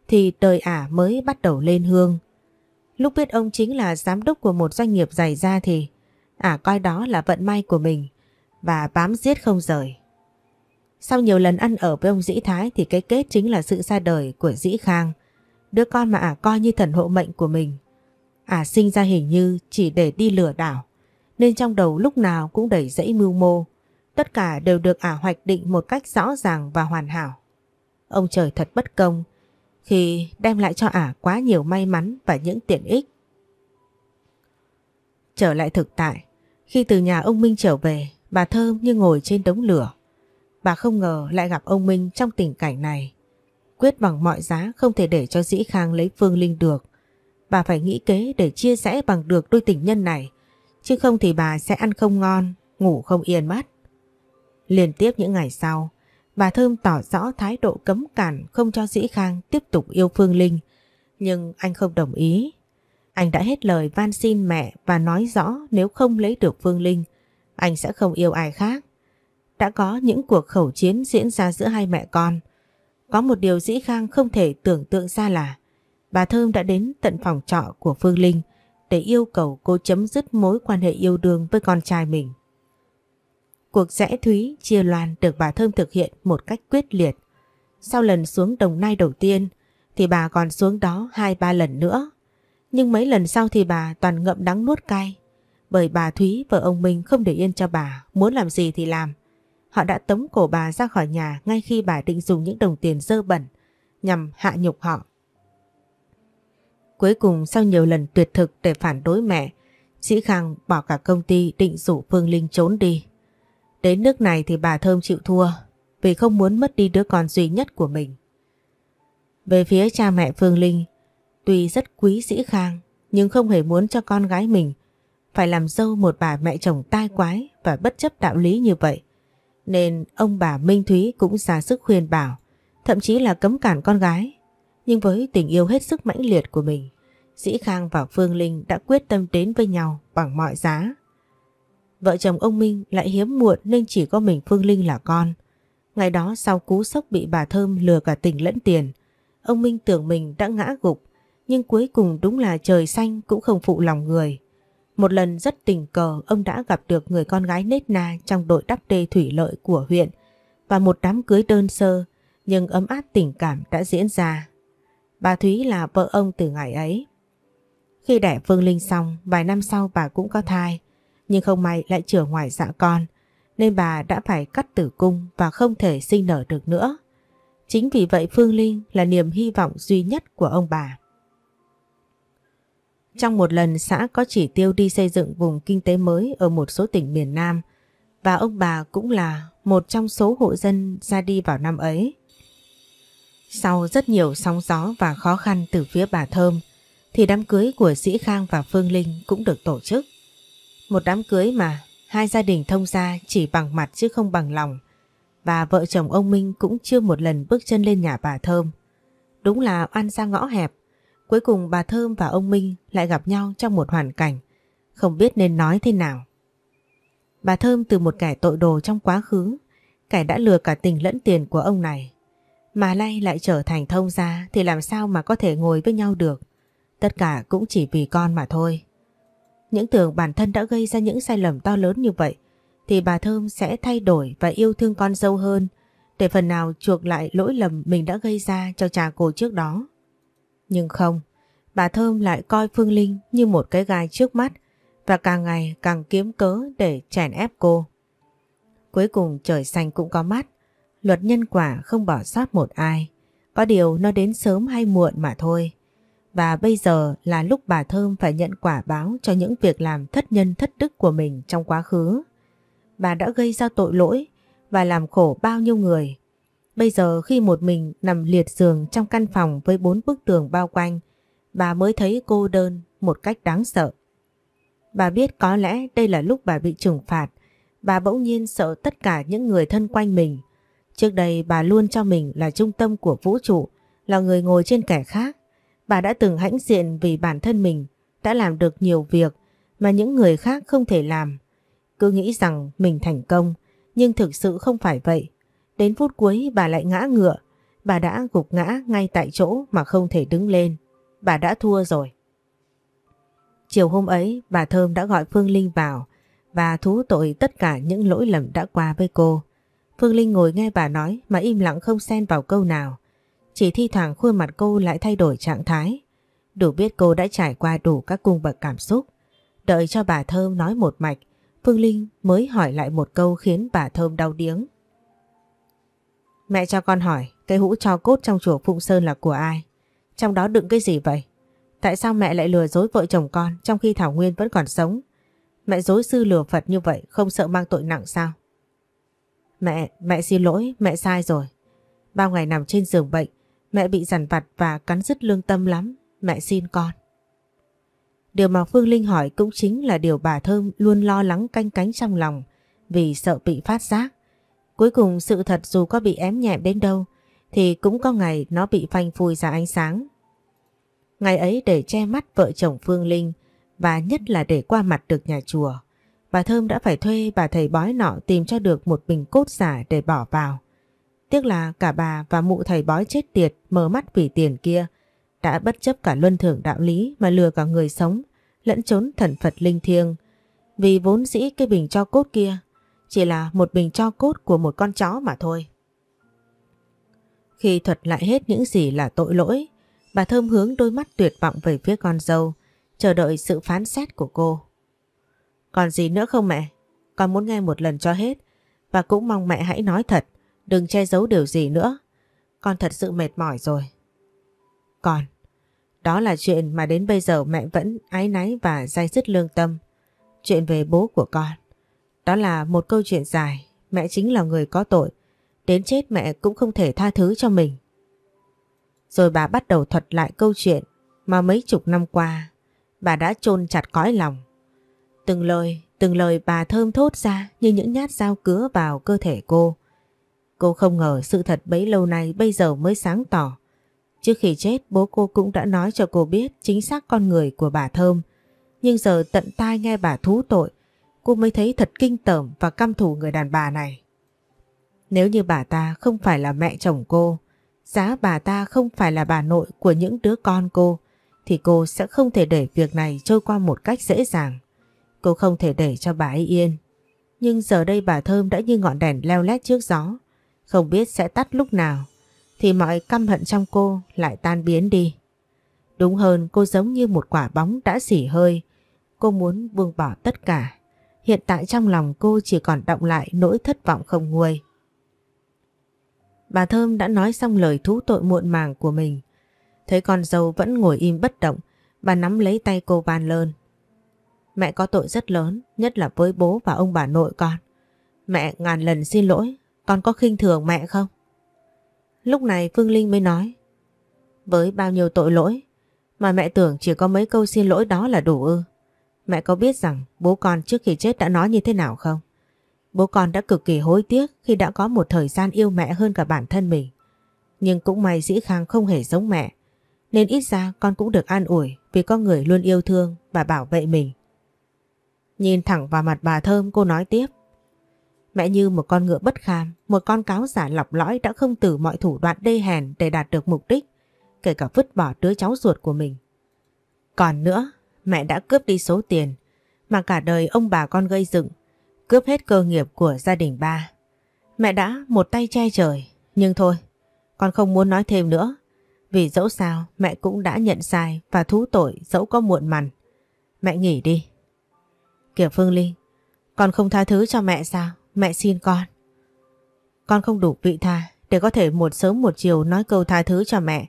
thì đời ả mới bắt đầu lên hương. Lúc biết ông chính là giám đốc của một doanh nghiệp dày da thì ả coi đó là vận may của mình và bám giết không rời. Sau nhiều lần ăn ở với ông Dĩ Thái thì cái kết chính là sự ra đời của Dĩ Khang, đứa con mà ả coi như thần hộ mệnh của mình. Ả sinh ra hình như chỉ để đi lừa đảo, nên trong đầu lúc nào cũng đầy dẫy mưu mô. Tất cả đều được ả hoạch định một cách rõ ràng và hoàn hảo. Ông trời thật bất công khi đem lại cho ả quá nhiều may mắn và những tiện ích. Trở lại thực tại, khi từ nhà ông Minh trở về, bà Thơm như ngồi trên đống lửa. Bà không ngờ lại gặp ông Minh trong tình cảnh này. Quyết bằng mọi giá không thể để cho Dĩ Khang lấy Phương Linh được. Bà phải nghĩ kế để chia sẻ bằng được đôi tình nhân này chứ không thì bà sẽ ăn không ngon, ngủ không yên mất. Liên tiếp những ngày sau, bà Thơm tỏ rõ thái độ cấm cản không cho Dĩ Khang tiếp tục yêu Phương Linh, nhưng anh không đồng ý. Anh đã hết lời van xin mẹ và nói rõ nếu không lấy được Phương Linh, anh sẽ không yêu ai khác. Đã có những cuộc khẩu chiến diễn ra giữa hai mẹ con. Có một điều Dĩ Khang không thể tưởng tượng ra là bà Thơm đã đến tận phòng trọ của Phương Linh, để yêu cầu cô chấm dứt mối quan hệ yêu đương với con trai mình. Cuộc rẽ Thúy chia loan được bà Thơm thực hiện một cách quyết liệt. Sau lần xuống Đồng Nai đầu tiên thì bà còn xuống đó hai ba lần nữa. Nhưng mấy lần sau thì bà toàn ngậm đắng nuốt cay. Bởi bà Thúy và ông Minh không để yên cho bà, muốn làm gì thì làm. Họ đã tống cổ bà ra khỏi nhà ngay khi bà định dùng những đồng tiền dơ bẩn nhằm hạ nhục họ. Cuối cùng sau nhiều lần tuyệt thực để phản đối mẹ, Sĩ Khang bỏ cả công ty định rủ Phương Linh trốn đi. Đến nước này thì bà Thơm chịu thua vì không muốn mất đi đứa con duy nhất của mình. Về phía cha mẹ Phương Linh, tuy rất quý Sĩ Khang nhưng không hề muốn cho con gái mình phải làm dâu một bà mẹ chồng tai quái và bất chấp đạo lý như vậy. Nên ông bà Minh Thúy cũng ra sức khuyên bảo, thậm chí là cấm cản con gái nhưng với tình yêu hết sức mãnh liệt của mình, sĩ Khang và Phương Linh đã quyết tâm đến với nhau bằng mọi giá. Vợ chồng ông Minh lại hiếm muộn nên chỉ có mình Phương Linh là con. Ngày đó sau cú sốc bị bà Thơm lừa cả tình lẫn tiền, ông Minh tưởng mình đã ngã gục, nhưng cuối cùng đúng là trời xanh cũng không phụ lòng người. Một lần rất tình cờ ông đã gặp được người con gái nết na trong đội đắp đê thủy lợi của huyện và một đám cưới đơn sơ nhưng ấm áp tình cảm đã diễn ra Bà Thúy là vợ ông từ ngày ấy. Khi đẻ Phương Linh xong, vài năm sau bà cũng có thai, nhưng không may lại trở ngoài dạ con, nên bà đã phải cắt tử cung và không thể sinh nở được nữa. Chính vì vậy Phương Linh là niềm hy vọng duy nhất của ông bà. Trong một lần xã có chỉ tiêu đi xây dựng vùng kinh tế mới ở một số tỉnh miền Nam và ông bà cũng là một trong số hộ dân ra đi vào năm ấy. Sau rất nhiều sóng gió và khó khăn từ phía bà Thơm, thì đám cưới của Sĩ Khang và Phương Linh cũng được tổ chức. Một đám cưới mà hai gia đình thông gia chỉ bằng mặt chứ không bằng lòng, và vợ chồng ông Minh cũng chưa một lần bước chân lên nhà bà Thơm. Đúng là oan ra ngõ hẹp, cuối cùng bà Thơm và ông Minh lại gặp nhau trong một hoàn cảnh, không biết nên nói thế nào. Bà Thơm từ một kẻ tội đồ trong quá khứ, kẻ đã lừa cả tình lẫn tiền của ông này mà nay lại trở thành thông gia thì làm sao mà có thể ngồi với nhau được. Tất cả cũng chỉ vì con mà thôi. Những tưởng bản thân đã gây ra những sai lầm to lớn như vậy thì bà Thơm sẽ thay đổi và yêu thương con dâu hơn để phần nào chuộc lại lỗi lầm mình đã gây ra cho cha cô trước đó. Nhưng không, bà Thơm lại coi Phương Linh như một cái gai trước mắt và càng ngày càng kiếm cớ để chèn ép cô. Cuối cùng trời xanh cũng có mắt, Luật nhân quả không bỏ sót một ai. Có điều nó đến sớm hay muộn mà thôi. Và bây giờ là lúc bà Thơm phải nhận quả báo cho những việc làm thất nhân thất đức của mình trong quá khứ. Bà đã gây ra tội lỗi và làm khổ bao nhiêu người. Bây giờ khi một mình nằm liệt giường trong căn phòng với bốn bức tường bao quanh, bà mới thấy cô đơn một cách đáng sợ. Bà biết có lẽ đây là lúc bà bị trừng phạt. Bà bỗng nhiên sợ tất cả những người thân quanh mình – Trước đây bà luôn cho mình là trung tâm của vũ trụ, là người ngồi trên kẻ khác. Bà đã từng hãnh diện vì bản thân mình đã làm được nhiều việc mà những người khác không thể làm. Cứ nghĩ rằng mình thành công, nhưng thực sự không phải vậy. Đến phút cuối bà lại ngã ngựa, bà đã gục ngã ngay tại chỗ mà không thể đứng lên. Bà đã thua rồi. Chiều hôm ấy, bà Thơm đã gọi Phương Linh vào và thú tội tất cả những lỗi lầm đã qua với cô. Phương Linh ngồi nghe bà nói mà im lặng không xen vào câu nào. Chỉ thi thoảng khuôn mặt cô lại thay đổi trạng thái. Đủ biết cô đã trải qua đủ các cung bậc cảm xúc. Đợi cho bà Thơm nói một mạch, Phương Linh mới hỏi lại một câu khiến bà Thơm đau điếng. Mẹ cho con hỏi, cây hũ cho cốt trong chùa Phụng Sơn là của ai? Trong đó đựng cái gì vậy? Tại sao mẹ lại lừa dối vợ chồng con trong khi Thảo Nguyên vẫn còn sống? Mẹ dối sư lừa Phật như vậy không sợ mang tội nặng sao? Mẹ, mẹ xin lỗi, mẹ sai rồi. Bao ngày nằm trên giường bệnh, mẹ bị giằn vặt và cắn rứt lương tâm lắm. Mẹ xin con. Điều mà Phương Linh hỏi cũng chính là điều bà Thơm luôn lo lắng canh cánh trong lòng vì sợ bị phát giác. Cuối cùng sự thật dù có bị ém nhẹm đến đâu thì cũng có ngày nó bị phanh phui ra ánh sáng. Ngày ấy để che mắt vợ chồng Phương Linh và nhất là để qua mặt được nhà chùa, Bà Thơm đã phải thuê bà thầy bói nọ tìm cho được một bình cốt giả để bỏ vào. Tiếc là cả bà và mụ thầy bói chết tiệt mờ mắt vì tiền kia đã bất chấp cả luân thường đạo lý mà lừa cả người sống lẫn trốn thần Phật linh thiêng. Vì vốn dĩ cái bình cho cốt kia chỉ là một bình cho cốt của một con chó mà thôi. Khi thuật lại hết những gì là tội lỗi, bà Thơm hướng đôi mắt tuyệt vọng về phía con dâu, chờ đợi sự phán xét của cô. Còn gì nữa không mẹ? Con muốn nghe một lần cho hết và cũng mong mẹ hãy nói thật, đừng che giấu điều gì nữa. Con thật sự mệt mỏi rồi. Còn, đó là chuyện mà đến bây giờ mẹ vẫn ái náy và dai dứt lương tâm. Chuyện về bố của con. Đó là một câu chuyện dài, mẹ chính là người có tội. Đến chết mẹ cũng không thể tha thứ cho mình. Rồi bà bắt đầu thuật lại câu chuyện mà mấy chục năm qua bà đã chôn chặt cõi lòng Từng lời, từng lời bà thơm thốt ra như những nhát dao cứa vào cơ thể cô. Cô không ngờ sự thật bấy lâu nay bây giờ mới sáng tỏ. Trước khi chết bố cô cũng đã nói cho cô biết chính xác con người của bà Thơm. Nhưng giờ tận tai nghe bà thú tội, cô mới thấy thật kinh tởm và căm thù người đàn bà này. Nếu như bà ta không phải là mẹ chồng cô, giá bà ta không phải là bà nội của những đứa con cô, thì cô sẽ không thể để việc này trôi qua một cách dễ dàng. Cô không thể để cho bà ấy yên. Nhưng giờ đây bà Thơm đã như ngọn đèn leo lét trước gió. Không biết sẽ tắt lúc nào. Thì mọi căm hận trong cô lại tan biến đi. Đúng hơn cô giống như một quả bóng đã xỉ hơi. Cô muốn buông bỏ tất cả. Hiện tại trong lòng cô chỉ còn động lại nỗi thất vọng không nguôi. Bà Thơm đã nói xong lời thú tội muộn màng của mình. Thấy con dâu vẫn ngồi im bất động, bà nắm lấy tay cô van lơn. Mẹ có tội rất lớn, nhất là với bố và ông bà nội con. Mẹ ngàn lần xin lỗi, con có khinh thường mẹ không? Lúc này Phương Linh mới nói Với bao nhiêu tội lỗi mà mẹ tưởng chỉ có mấy câu xin lỗi đó là đủ ư. Mẹ có biết rằng bố con trước khi chết đã nói như thế nào không? Bố con đã cực kỳ hối tiếc khi đã có một thời gian yêu mẹ hơn cả bản thân mình. Nhưng cũng may Dĩ Khang không hề giống mẹ. Nên ít ra con cũng được an ủi vì có người luôn yêu thương và bảo vệ mình. Nhìn thẳng vào mặt bà Thơm cô nói tiếp. Mẹ như một con ngựa bất kham, một con cáo giả lọc lõi đã không từ mọi thủ đoạn đê hèn để đạt được mục đích, kể cả vứt bỏ đứa cháu ruột của mình. Còn nữa, mẹ đã cướp đi số tiền mà cả đời ông bà con gây dựng, cướp hết cơ nghiệp của gia đình ba. Mẹ đã một tay che trời, nhưng thôi, con không muốn nói thêm nữa, vì dẫu sao mẹ cũng đã nhận sai và thú tội dẫu có muộn mằn. Mẹ nghỉ đi, Kìa Phương Linh, con không tha thứ cho mẹ sao? Mẹ xin con. Con không đủ vị tha để có thể một sớm một chiều nói câu tha thứ cho mẹ.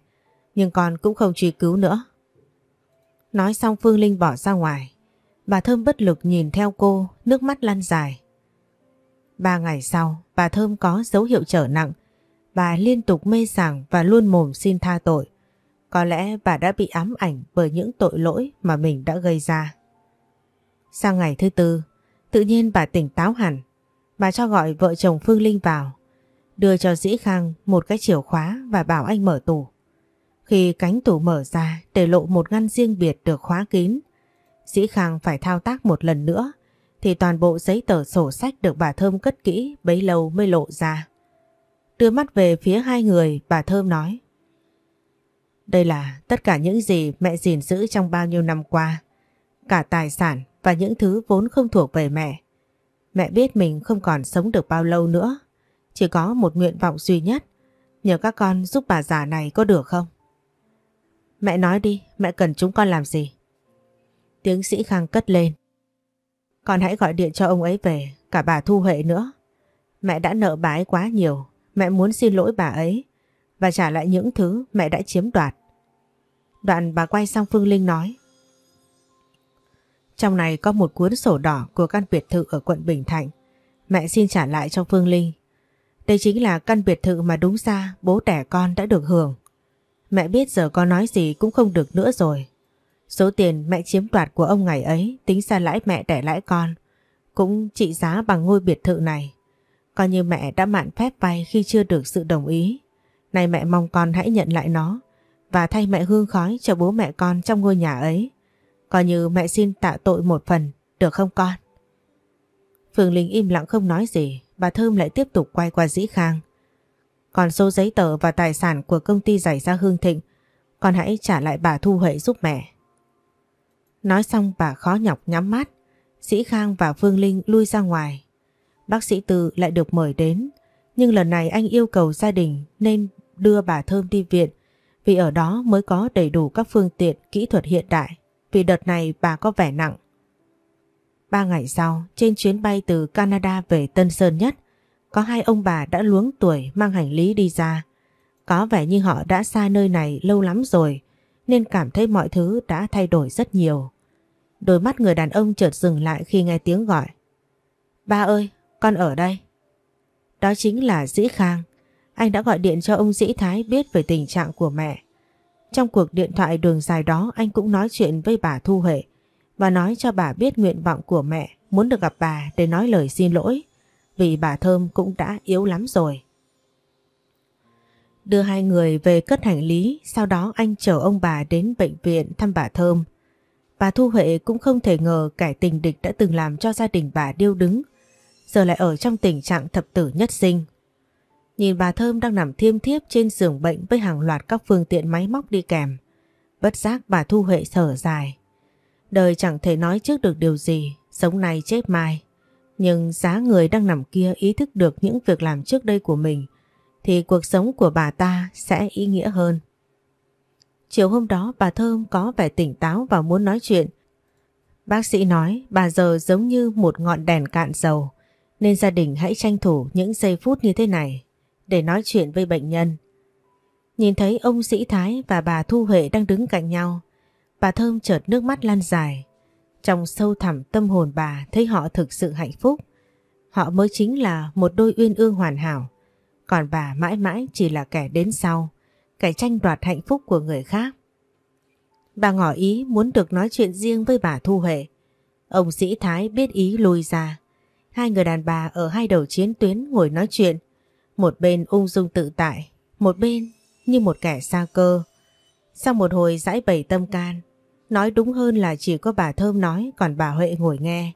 Nhưng con cũng không truy cứu nữa. Nói xong Phương Linh bỏ ra ngoài. Bà Thơm bất lực nhìn theo cô, nước mắt lăn dài. Ba ngày sau, bà Thơm có dấu hiệu trở nặng. Bà liên tục mê sảng và luôn mồm xin tha tội. Có lẽ bà đã bị ám ảnh bởi những tội lỗi mà mình đã gây ra. Sang ngày thứ tư, tự nhiên bà tỉnh táo hẳn. Bà cho gọi vợ chồng Phương Linh vào, đưa cho Dĩ Khang một cái chìa khóa và bảo anh mở tủ. Khi cánh tủ mở ra để lộ một ngăn riêng biệt được khóa kín, Dĩ Khang phải thao tác một lần nữa thì toàn bộ giấy tờ sổ sách được bà Thơm cất kỹ bấy lâu mới lộ ra. Đưa mắt về phía hai người, bà Thơm nói. Đây là tất cả những gì mẹ gìn giữ trong bao nhiêu năm qua. Cả tài sản và những thứ vốn không thuộc về mẹ. Mẹ biết mình không còn sống được bao lâu nữa, chỉ có một nguyện vọng duy nhất, nhờ các con giúp bà già này có được không? Mẹ nói đi, mẹ cần chúng con làm gì? Tiếng sĩ khang cất lên. Con hãy gọi điện cho ông ấy về, cả bà Thu Huệ nữa. Mẹ đã nợ bà ấy quá nhiều, mẹ muốn xin lỗi bà ấy và trả lại những thứ mẹ đã chiếm đoạt. Đoạn bà quay sang Phương Linh nói trong này có một cuốn sổ đỏ của căn biệt thự ở quận Bình Thạnh. Mẹ xin trả lại cho Phương Linh. Đây chính là căn biệt thự mà đúng ra bố đẻ con đã được hưởng. Mẹ biết giờ con nói gì cũng không được nữa rồi. Số tiền mẹ chiếm đoạt của ông ngày ấy tính ra lãi mẹ đẻ lãi con cũng trị giá bằng ngôi biệt thự này. Coi như mẹ đã mạn phép vay khi chưa được sự đồng ý. Này mẹ mong con hãy nhận lại nó và thay mẹ hương khói cho bố mẹ con trong ngôi nhà ấy. Coi như mẹ xin tạ tội một phần, được không con? Phương Linh im lặng không nói gì, bà Thơm lại tiếp tục quay qua Dĩ Khang. Còn số giấy tờ và tài sản của công ty giải ra Hương Thịnh, con hãy trả lại bà Thu Huệ giúp mẹ. Nói xong bà khó nhọc nhắm mắt, Dĩ Khang và Phương Linh lui ra ngoài. Bác sĩ Tư lại được mời đến, nhưng lần này anh yêu cầu gia đình nên đưa bà Thơm đi viện vì ở đó mới có đầy đủ các phương tiện kỹ thuật hiện đại vì đợt này bà có vẻ nặng. Ba ngày sau, trên chuyến bay từ Canada về Tân Sơn Nhất, có hai ông bà đã luống tuổi mang hành lý đi ra. Có vẻ như họ đã xa nơi này lâu lắm rồi, nên cảm thấy mọi thứ đã thay đổi rất nhiều. Đôi mắt người đàn ông chợt dừng lại khi nghe tiếng gọi. Ba ơi, con ở đây. Đó chính là Dĩ Khang. Anh đã gọi điện cho ông Dĩ Thái biết về tình trạng của mẹ. Trong cuộc điện thoại đường dài đó anh cũng nói chuyện với bà Thu Huệ và nói cho bà biết nguyện vọng của mẹ muốn được gặp bà để nói lời xin lỗi vì bà Thơm cũng đã yếu lắm rồi. Đưa hai người về cất hành lý sau đó anh chở ông bà đến bệnh viện thăm bà Thơm. Bà Thu Huệ cũng không thể ngờ cải tình địch đã từng làm cho gia đình bà điêu đứng giờ lại ở trong tình trạng thập tử nhất sinh. Nhìn bà Thơm đang nằm thiêm thiếp trên giường bệnh với hàng loạt các phương tiện máy móc đi kèm. Bất giác bà Thu Huệ thở dài. Đời chẳng thể nói trước được điều gì, sống nay chết mai. Nhưng giá người đang nằm kia ý thức được những việc làm trước đây của mình thì cuộc sống của bà ta sẽ ý nghĩa hơn. Chiều hôm đó bà Thơm có vẻ tỉnh táo và muốn nói chuyện. Bác sĩ nói bà giờ giống như một ngọn đèn cạn dầu nên gia đình hãy tranh thủ những giây phút như thế này để nói chuyện với bệnh nhân. Nhìn thấy ông Sĩ Thái và bà Thu Huệ đang đứng cạnh nhau, bà Thơm chợt nước mắt lan dài. Trong sâu thẳm tâm hồn bà thấy họ thực sự hạnh phúc. Họ mới chính là một đôi uyên ương hoàn hảo, còn bà mãi mãi chỉ là kẻ đến sau, kẻ tranh đoạt hạnh phúc của người khác. Bà ngỏ ý muốn được nói chuyện riêng với bà Thu Huệ. Ông Sĩ Thái biết ý lùi ra. Hai người đàn bà ở hai đầu chiến tuyến ngồi nói chuyện một bên ung dung tự tại, một bên như một kẻ xa cơ. Sau một hồi giải bày tâm can, nói đúng hơn là chỉ có bà Thơm nói còn bà Huệ ngồi nghe.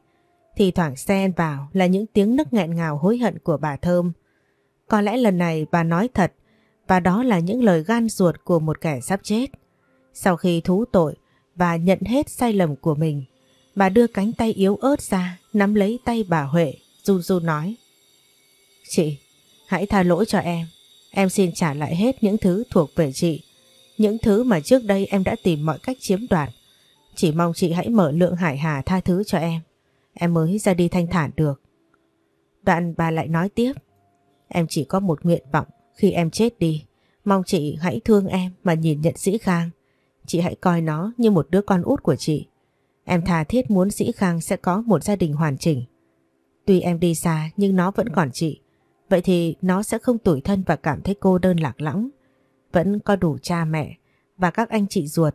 Thì thoảng xen vào là những tiếng nức nghẹn ngào hối hận của bà Thơm. Có lẽ lần này bà nói thật và đó là những lời gan ruột của một kẻ sắp chết. Sau khi thú tội và nhận hết sai lầm của mình, bà đưa cánh tay yếu ớt ra nắm lấy tay bà Huệ, run run nói. Chị, Hãy tha lỗi cho em. Em xin trả lại hết những thứ thuộc về chị. Những thứ mà trước đây em đã tìm mọi cách chiếm đoạt. Chỉ mong chị hãy mở lượng hải hà tha thứ cho em. Em mới ra đi thanh thản được. Đoạn bà lại nói tiếp. Em chỉ có một nguyện vọng khi em chết đi. Mong chị hãy thương em mà nhìn nhận Sĩ Khang. Chị hãy coi nó như một đứa con út của chị. Em thà thiết muốn Sĩ Khang sẽ có một gia đình hoàn chỉnh. Tuy em đi xa nhưng nó vẫn còn chị. Vậy thì nó sẽ không tủi thân và cảm thấy cô đơn lạc lõng. Vẫn có đủ cha mẹ và các anh chị ruột.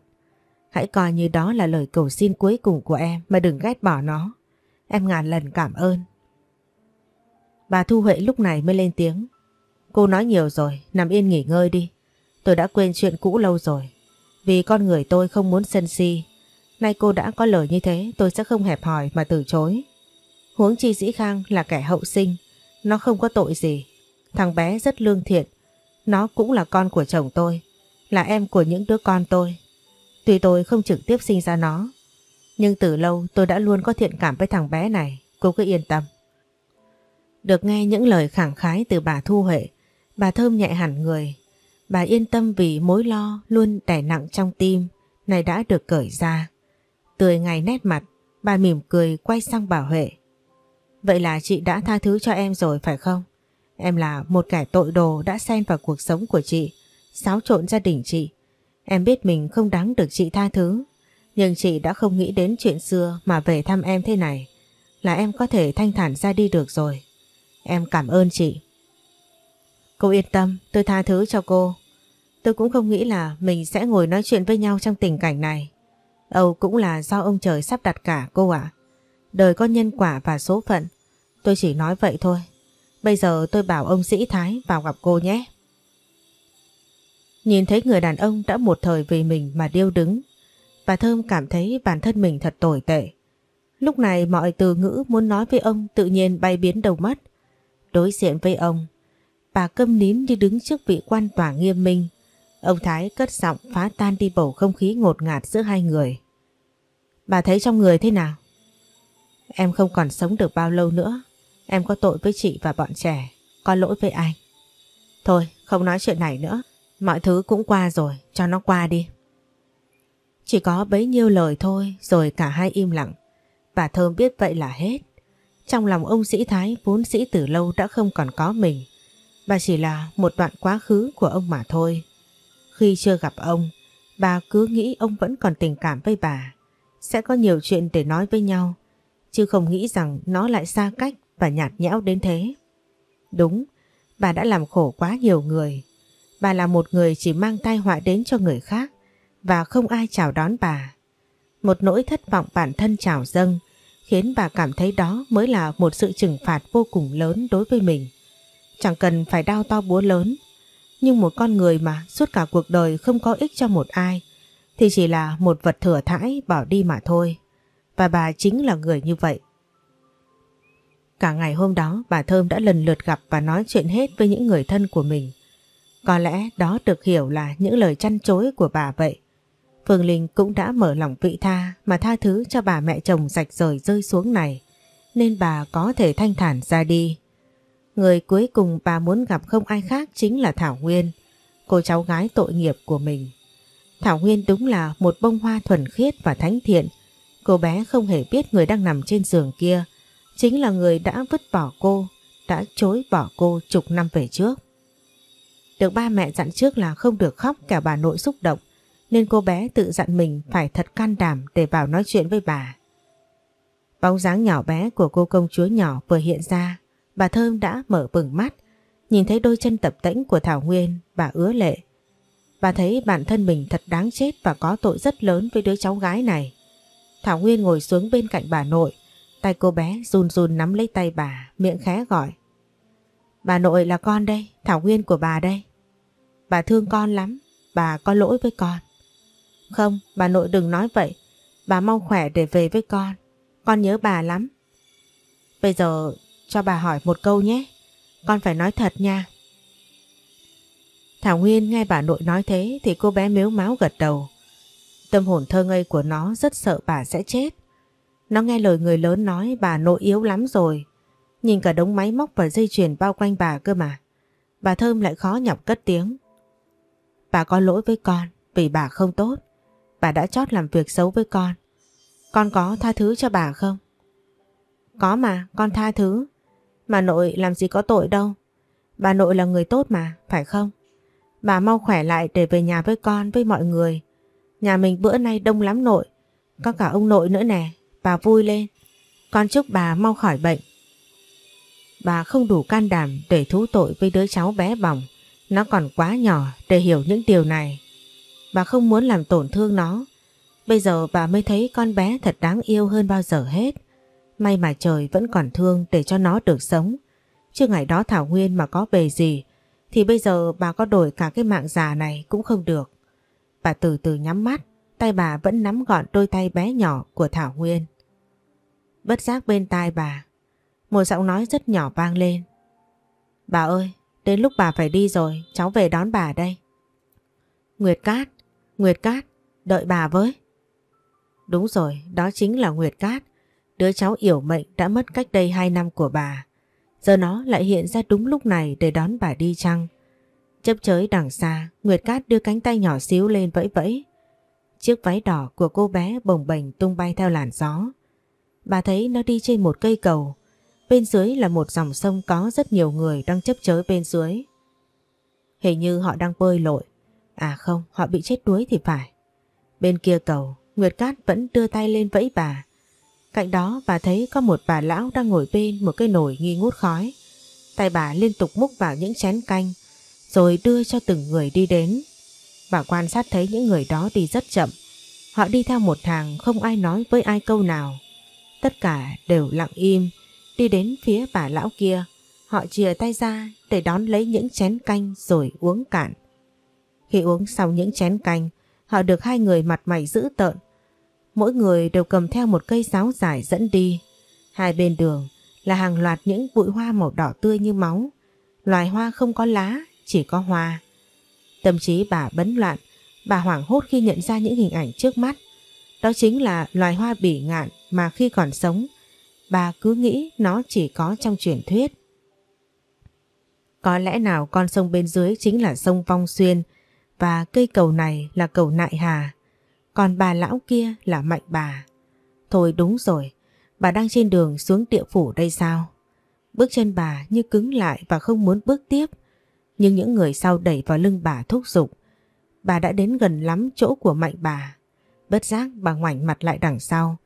Hãy coi như đó là lời cầu xin cuối cùng của em mà đừng ghét bỏ nó. Em ngàn lần cảm ơn. Bà Thu Huệ lúc này mới lên tiếng. Cô nói nhiều rồi, nằm yên nghỉ ngơi đi. Tôi đã quên chuyện cũ lâu rồi. Vì con người tôi không muốn sân si. Nay cô đã có lời như thế, tôi sẽ không hẹp hỏi mà từ chối. Huống chi Dĩ Khang là kẻ hậu sinh. Nó không có tội gì. Thằng bé rất lương thiện. Nó cũng là con của chồng tôi. Là em của những đứa con tôi. Tuy tôi không trực tiếp sinh ra nó. Nhưng từ lâu tôi đã luôn có thiện cảm với thằng bé này. Cô cứ yên tâm. Được nghe những lời khẳng khái từ bà Thu Huệ. Bà thơm nhẹ hẳn người. Bà yên tâm vì mối lo luôn đè nặng trong tim. Này đã được cởi ra. Tươi ngày nét mặt. Bà mỉm cười quay sang bà Huệ. Vậy là chị đã tha thứ cho em rồi phải không? Em là một kẻ tội đồ đã xen vào cuộc sống của chị, xáo trộn gia đình chị. Em biết mình không đáng được chị tha thứ, nhưng chị đã không nghĩ đến chuyện xưa mà về thăm em thế này, là em có thể thanh thản ra đi được rồi. Em cảm ơn chị. Cô yên tâm, tôi tha thứ cho cô. Tôi cũng không nghĩ là mình sẽ ngồi nói chuyện với nhau trong tình cảnh này. Âu cũng là do ông trời sắp đặt cả cô ạ. À. Đời có nhân quả và số phận. Tôi chỉ nói vậy thôi. Bây giờ tôi bảo ông Sĩ Thái vào gặp cô nhé. Nhìn thấy người đàn ông đã một thời vì mình mà điêu đứng. Bà Thơm cảm thấy bản thân mình thật tồi tệ. Lúc này mọi từ ngữ muốn nói với ông tự nhiên bay biến đầu mất. Đối diện với ông, bà câm nín đi đứng trước vị quan tòa nghiêm minh. Ông Thái cất giọng phá tan đi bầu không khí ngột ngạt giữa hai người. Bà thấy trong người thế nào? Em không còn sống được bao lâu nữa. Em có tội với chị và bọn trẻ. Có lỗi với anh. Thôi, không nói chuyện này nữa. Mọi thứ cũng qua rồi, cho nó qua đi. Chỉ có bấy nhiêu lời thôi rồi cả hai im lặng. Bà Thơm biết vậy là hết. Trong lòng ông Sĩ Thái vốn sĩ từ lâu đã không còn có mình. Bà chỉ là một đoạn quá khứ của ông mà thôi. Khi chưa gặp ông, bà cứ nghĩ ông vẫn còn tình cảm với bà. Sẽ có nhiều chuyện để nói với nhau chứ không nghĩ rằng nó lại xa cách và nhạt nhẽo đến thế. Đúng, bà đã làm khổ quá nhiều người. Bà là một người chỉ mang tai họa đến cho người khác và không ai chào đón bà. Một nỗi thất vọng bản thân trào dâng khiến bà cảm thấy đó mới là một sự trừng phạt vô cùng lớn đối với mình. Chẳng cần phải đau to búa lớn, nhưng một con người mà suốt cả cuộc đời không có ích cho một ai thì chỉ là một vật thừa thãi bỏ đi mà thôi. Và bà chính là người như vậy. Cả ngày hôm đó bà Thơm đã lần lượt gặp và nói chuyện hết với những người thân của mình. Có lẽ đó được hiểu là những lời chăn chối của bà vậy. Phương Linh cũng đã mở lòng vị tha mà tha thứ cho bà mẹ chồng rạch rời rơi xuống này, nên bà có thể thanh thản ra đi. Người cuối cùng bà muốn gặp không ai khác chính là Thảo Nguyên, cô cháu gái tội nghiệp của mình. Thảo Nguyên đúng là một bông hoa thuần khiết và thánh thiện, Cô bé không hề biết người đang nằm trên giường kia chính là người đã vứt bỏ cô, đã chối bỏ cô chục năm về trước. Được ba mẹ dặn trước là không được khóc cả bà nội xúc động nên cô bé tự dặn mình phải thật can đảm để vào nói chuyện với bà. Bóng dáng nhỏ bé của cô công chúa nhỏ vừa hiện ra, bà Thơm đã mở bừng mắt, nhìn thấy đôi chân tập tễnh của Thảo Nguyên, bà ứa lệ. Bà thấy bản thân mình thật đáng chết và có tội rất lớn với đứa cháu gái này. Thảo Nguyên ngồi xuống bên cạnh bà nội, tay cô bé run run nắm lấy tay bà, miệng khẽ gọi. Bà nội là con đây, Thảo Nguyên của bà đây. Bà thương con lắm, bà có lỗi với con. Không, bà nội đừng nói vậy, bà mau khỏe để về với con, con nhớ bà lắm. Bây giờ cho bà hỏi một câu nhé, con phải nói thật nha. Thảo Nguyên nghe bà nội nói thế thì cô bé miếu máu gật đầu. Tâm hồn thơ ngây của nó rất sợ bà sẽ chết. Nó nghe lời người lớn nói bà nội yếu lắm rồi. Nhìn cả đống máy móc và dây chuyền bao quanh bà cơ mà. Bà Thơm lại khó nhọc cất tiếng. Bà có lỗi với con vì bà không tốt. Bà đã chót làm việc xấu với con. Con có tha thứ cho bà không? Có mà, con tha thứ. Mà nội làm gì có tội đâu. Bà nội là người tốt mà, phải không? Bà mau khỏe lại để về nhà với con, với mọi người. Nhà mình bữa nay đông lắm nội, có cả ông nội nữa nè, bà vui lên. Con chúc bà mau khỏi bệnh. Bà không đủ can đảm để thú tội với đứa cháu bé bỏng, nó còn quá nhỏ để hiểu những điều này. Bà không muốn làm tổn thương nó. Bây giờ bà mới thấy con bé thật đáng yêu hơn bao giờ hết. May mà trời vẫn còn thương để cho nó được sống. Chứ ngày đó Thảo Nguyên mà có bề gì, thì bây giờ bà có đổi cả cái mạng già này cũng không được. Bà từ từ nhắm mắt, tay bà vẫn nắm gọn đôi tay bé nhỏ của Thảo Nguyên. Bất giác bên tai bà, một giọng nói rất nhỏ vang lên. Bà ơi, đến lúc bà phải đi rồi, cháu về đón bà đây. Nguyệt Cát, Nguyệt Cát, đợi bà với. Đúng rồi, đó chính là Nguyệt Cát, đứa cháu yểu mệnh đã mất cách đây 2 năm của bà. Giờ nó lại hiện ra đúng lúc này để đón bà đi chăng? Chấp chới đằng xa, Nguyệt Cát đưa cánh tay nhỏ xíu lên vẫy vẫy. Chiếc váy đỏ của cô bé bồng bềnh tung bay theo làn gió. Bà thấy nó đi trên một cây cầu. Bên dưới là một dòng sông có rất nhiều người đang chấp chới bên dưới. Hình như họ đang bơi lội. À không, họ bị chết đuối thì phải. Bên kia cầu, Nguyệt Cát vẫn đưa tay lên vẫy bà. Cạnh đó bà thấy có một bà lão đang ngồi bên một cái nồi nghi ngút khói. Tay bà liên tục múc vào những chén canh rồi đưa cho từng người đi đến. Bà quan sát thấy những người đó đi rất chậm. Họ đi theo một hàng không ai nói với ai câu nào. Tất cả đều lặng im, đi đến phía bà lão kia. Họ chìa tay ra để đón lấy những chén canh rồi uống cạn. Khi uống xong những chén canh, họ được hai người mặt mày dữ tợn. Mỗi người đều cầm theo một cây giáo dài dẫn đi. Hai bên đường là hàng loạt những bụi hoa màu đỏ tươi như máu. Loài hoa không có lá chỉ có hoa. Tâm trí bà bấn loạn, bà hoảng hốt khi nhận ra những hình ảnh trước mắt. Đó chính là loài hoa bỉ ngạn mà khi còn sống, bà cứ nghĩ nó chỉ có trong truyền thuyết. Có lẽ nào con sông bên dưới chính là sông Vong Xuyên và cây cầu này là cầu Nại Hà, còn bà lão kia là Mạnh Bà. Thôi đúng rồi, bà đang trên đường xuống địa phủ đây sao? Bước chân bà như cứng lại và không muốn bước tiếp nhưng những người sau đẩy vào lưng bà thúc giục. Bà đã đến gần lắm chỗ của mạnh bà. Bất giác bà ngoảnh mặt lại đằng sau.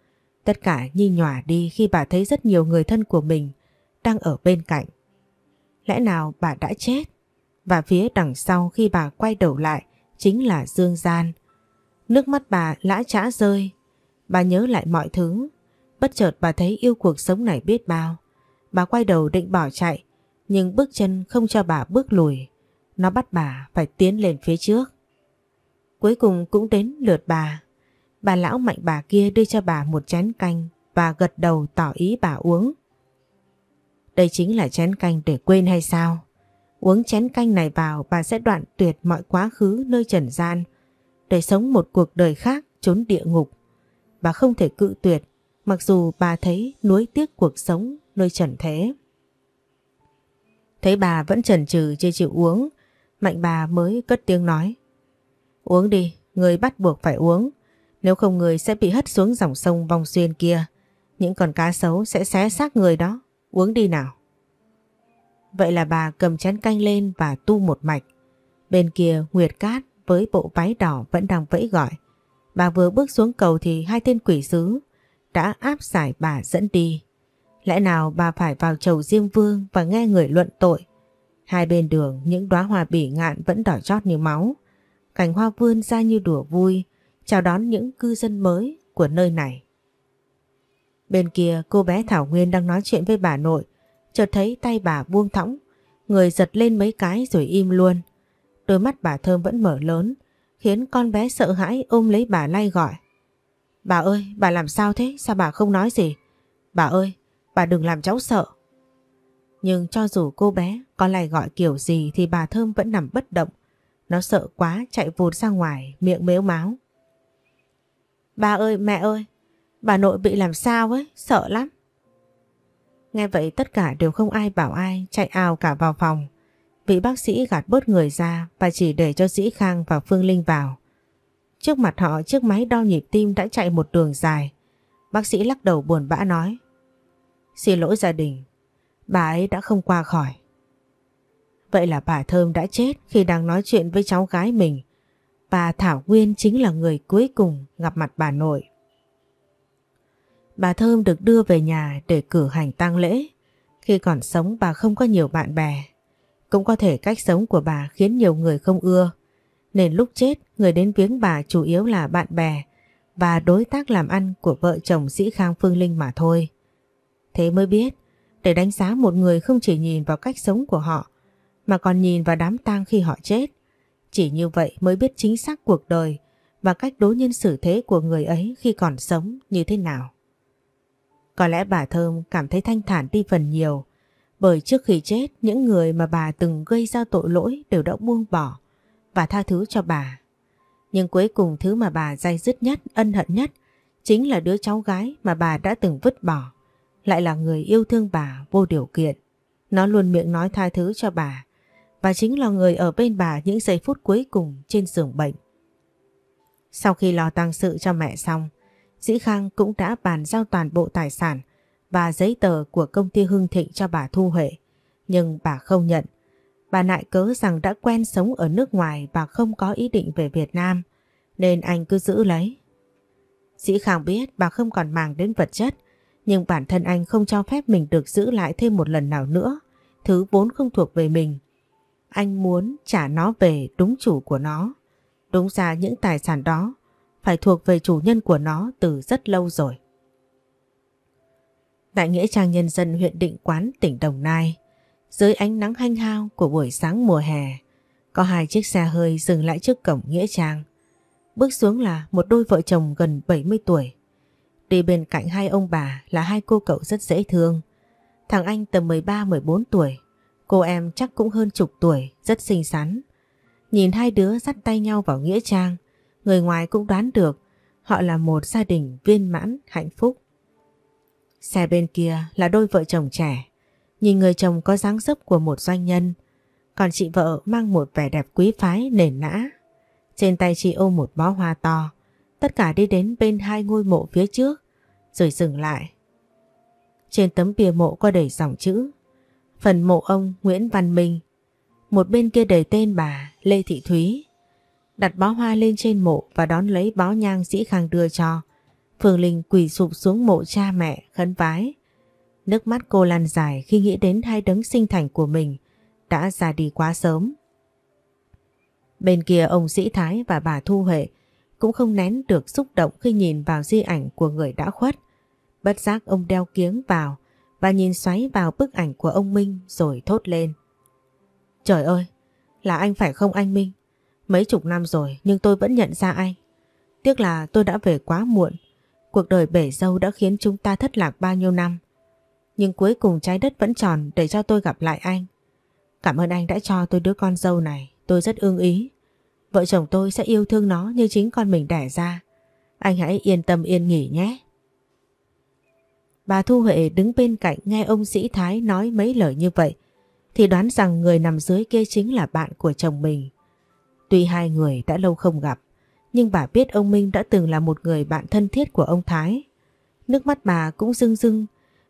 Tất cả nhi nhòa đi khi bà thấy rất nhiều người thân của mình đang ở bên cạnh. Lẽ nào bà đã chết? Và phía đằng sau khi bà quay đầu lại chính là Dương Gian. Nước mắt bà lã chã rơi. Bà nhớ lại mọi thứ. Bất chợt bà thấy yêu cuộc sống này biết bao. Bà quay đầu định bỏ chạy nhưng bước chân không cho bà bước lùi. Nó bắt bà phải tiến lên phía trước. Cuối cùng cũng đến lượt bà. Bà lão mạnh bà kia đưa cho bà một chén canh và gật đầu tỏ ý bà uống. Đây chính là chén canh để quên hay sao? Uống chén canh này vào bà sẽ đoạn tuyệt mọi quá khứ nơi trần gian để sống một cuộc đời khác trốn địa ngục. Bà không thể cự tuyệt mặc dù bà thấy nuối tiếc cuộc sống nơi trần thế. Thấy bà vẫn chần chừ chưa chịu uống, mạnh bà mới cất tiếng nói. Uống đi, người bắt buộc phải uống, nếu không người sẽ bị hất xuống dòng sông vong xuyên kia. Những con cá sấu sẽ xé xác người đó, uống đi nào. Vậy là bà cầm chén canh lên và tu một mạch. Bên kia Nguyệt Cát với bộ váy đỏ vẫn đang vẫy gọi. Bà vừa bước xuống cầu thì hai tên quỷ sứ đã áp giải bà dẫn đi. Lẽ nào bà phải vào chầu Diêm Vương và nghe người luận tội? Hai bên đường những đóa hoa bỉ ngạn vẫn đỏ chót như máu. Cành hoa vươn ra như đùa vui, chào đón những cư dân mới của nơi này. Bên kia cô bé Thảo Nguyên đang nói chuyện với bà nội, chợt thấy tay bà buông thõng, người giật lên mấy cái rồi im luôn. Đôi mắt bà Thơm vẫn mở lớn, khiến con bé sợ hãi ôm lấy bà lay gọi. Bà ơi, bà làm sao thế? Sao bà không nói gì? Bà ơi, Bà đừng làm cháu sợ. Nhưng cho dù cô bé có lại gọi kiểu gì thì bà Thơm vẫn nằm bất động. Nó sợ quá chạy vụt ra ngoài, miệng mếu máu. Bà ơi, mẹ ơi, bà nội bị làm sao ấy, sợ lắm. Nghe vậy tất cả đều không ai bảo ai, chạy ào cả vào phòng. Vị bác sĩ gạt bớt người ra và chỉ để cho Dĩ Khang và Phương Linh vào. Trước mặt họ chiếc máy đo nhịp tim đã chạy một đường dài. Bác sĩ lắc đầu buồn bã nói. Xin lỗi gia đình, bà ấy đã không qua khỏi. Vậy là bà Thơm đã chết khi đang nói chuyện với cháu gái mình. Bà Thảo Nguyên chính là người cuối cùng gặp mặt bà nội. Bà Thơm được đưa về nhà để cử hành tang lễ. Khi còn sống bà không có nhiều bạn bè. Cũng có thể cách sống của bà khiến nhiều người không ưa. Nên lúc chết người đến viếng bà chủ yếu là bạn bè và đối tác làm ăn của vợ chồng Sĩ Khang Phương Linh mà thôi. Thế mới biết, để đánh giá một người không chỉ nhìn vào cách sống của họ, mà còn nhìn vào đám tang khi họ chết. Chỉ như vậy mới biết chính xác cuộc đời và cách đối nhân xử thế của người ấy khi còn sống như thế nào. Có lẽ bà Thơm cảm thấy thanh thản đi phần nhiều, bởi trước khi chết những người mà bà từng gây ra tội lỗi đều đã buông bỏ và tha thứ cho bà. Nhưng cuối cùng thứ mà bà dai dứt nhất, ân hận nhất chính là đứa cháu gái mà bà đã từng vứt bỏ lại là người yêu thương bà vô điều kiện. Nó luôn miệng nói tha thứ cho bà và chính là người ở bên bà những giây phút cuối cùng trên giường bệnh. Sau khi lo tang sự cho mẹ xong, Dĩ Khang cũng đã bàn giao toàn bộ tài sản và giấy tờ của công ty Hưng Thịnh cho bà Thu Huệ, nhưng bà không nhận. Bà nại cớ rằng đã quen sống ở nước ngoài và không có ý định về Việt Nam, nên anh cứ giữ lấy. Dĩ Khang biết bà không còn màng đến vật chất, nhưng bản thân anh không cho phép mình được giữ lại thêm một lần nào nữa, thứ vốn không thuộc về mình. Anh muốn trả nó về đúng chủ của nó. Đúng ra những tài sản đó phải thuộc về chủ nhân của nó từ rất lâu rồi. Tại Nghĩa Trang Nhân dân huyện Định Quán, tỉnh Đồng Nai, dưới ánh nắng hanh hao của buổi sáng mùa hè, có hai chiếc xe hơi dừng lại trước cổng Nghĩa Trang. Bước xuống là một đôi vợ chồng gần 70 tuổi, Đi bên cạnh hai ông bà là hai cô cậu rất dễ thương. Thằng anh tầm 13-14 tuổi, cô em chắc cũng hơn chục tuổi, rất xinh xắn. Nhìn hai đứa dắt tay nhau vào Nghĩa Trang, người ngoài cũng đoán được họ là một gia đình viên mãn, hạnh phúc. Xe bên kia là đôi vợ chồng trẻ, nhìn người chồng có dáng dấp của một doanh nhân, còn chị vợ mang một vẻ đẹp quý phái nền nã. Trên tay chị ôm một bó hoa to, Tất cả đi đến bên hai ngôi mộ phía trước, rồi dừng lại. Trên tấm bia mộ có đầy dòng chữ. Phần mộ ông Nguyễn Văn Minh, một bên kia đầy tên bà Lê Thị Thúy. Đặt bó hoa lên trên mộ và đón lấy bó nhang sĩ khang đưa cho. Phương Linh quỳ sụp xuống mộ cha mẹ khấn vái. Nước mắt cô lan dài khi nghĩ đến hai đấng sinh thành của mình đã ra đi quá sớm. Bên kia ông Sĩ Thái và bà Thu Huệ cũng không nén được xúc động khi nhìn vào di ảnh của người đã khuất. Bất giác ông đeo kiếng vào và nhìn xoáy vào bức ảnh của ông Minh rồi thốt lên. Trời ơi, là anh phải không anh Minh? Mấy chục năm rồi nhưng tôi vẫn nhận ra anh. Tiếc là tôi đã về quá muộn. Cuộc đời bể dâu đã khiến chúng ta thất lạc bao nhiêu năm. Nhưng cuối cùng trái đất vẫn tròn để cho tôi gặp lại anh. Cảm ơn anh đã cho tôi đứa con dâu này. Tôi rất ưng ý. Vợ chồng tôi sẽ yêu thương nó như chính con mình đẻ ra. Anh hãy yên tâm yên nghỉ nhé. Bà Thu Huệ đứng bên cạnh nghe ông Sĩ Thái nói mấy lời như vậy thì đoán rằng người nằm dưới kia chính là bạn của chồng mình. Tuy hai người đã lâu không gặp nhưng bà biết ông Minh đã từng là một người bạn thân thiết của ông Thái. Nước mắt bà cũng rưng rưng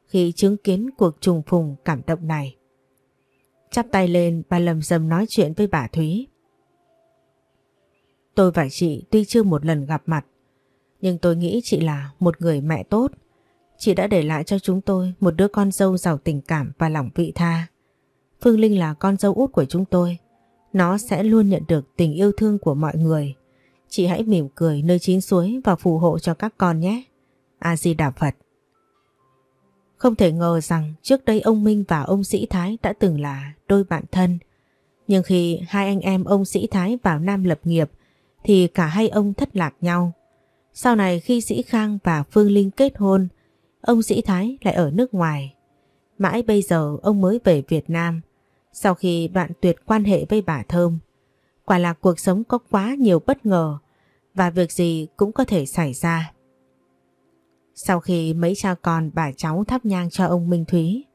khi chứng kiến cuộc trùng phùng cảm động này. Chắp tay lên bà lầm rầm nói chuyện với bà Thúy. Tôi và chị tuy chưa một lần gặp mặt, nhưng tôi nghĩ chị là một người mẹ tốt. Chị đã để lại cho chúng tôi một đứa con dâu giàu tình cảm và lòng vị tha. Phương Linh là con dâu út của chúng tôi. Nó sẽ luôn nhận được tình yêu thương của mọi người. Chị hãy mỉm cười nơi chín suối và phù hộ cho các con nhé. A-di Đà Phật Không thể ngờ rằng trước đây ông Minh và ông Sĩ Thái đã từng là đôi bạn thân. Nhưng khi hai anh em ông Sĩ Thái vào Nam lập nghiệp thì cả hai ông thất lạc nhau. Sau này khi Sĩ Khang và Phương Linh kết hôn, ông Sĩ Thái lại ở nước ngoài. Mãi bây giờ ông mới về Việt Nam, sau khi đoạn tuyệt quan hệ với bà Thơm. Quả là cuộc sống có quá nhiều bất ngờ và việc gì cũng có thể xảy ra. Sau khi mấy cha con bà cháu thắp nhang cho ông Minh Thúy,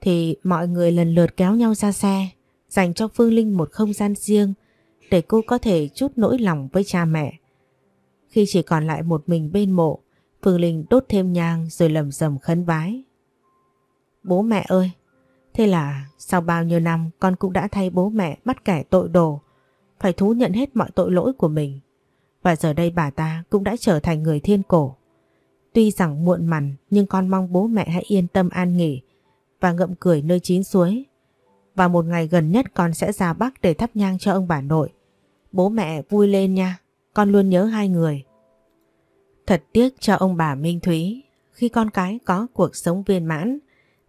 thì mọi người lần lượt kéo nhau ra xe, dành cho Phương Linh một không gian riêng để cô có thể chút nỗi lòng với cha mẹ. Khi chỉ còn lại một mình bên mộ, Phương Linh đốt thêm nhang rồi lầm rầm khấn vái. Bố mẹ ơi, thế là sau bao nhiêu năm con cũng đã thay bố mẹ bắt kẻ tội đồ, phải thú nhận hết mọi tội lỗi của mình. Và giờ đây bà ta cũng đã trở thành người thiên cổ. Tuy rằng muộn mằn nhưng con mong bố mẹ hãy yên tâm an nghỉ và ngậm cười nơi chín suối. Và một ngày gần nhất con sẽ ra Bắc để thắp nhang cho ông bà nội Bố mẹ vui lên nha, con luôn nhớ hai người. Thật tiếc cho ông bà Minh Thúy, khi con cái có cuộc sống viên mãn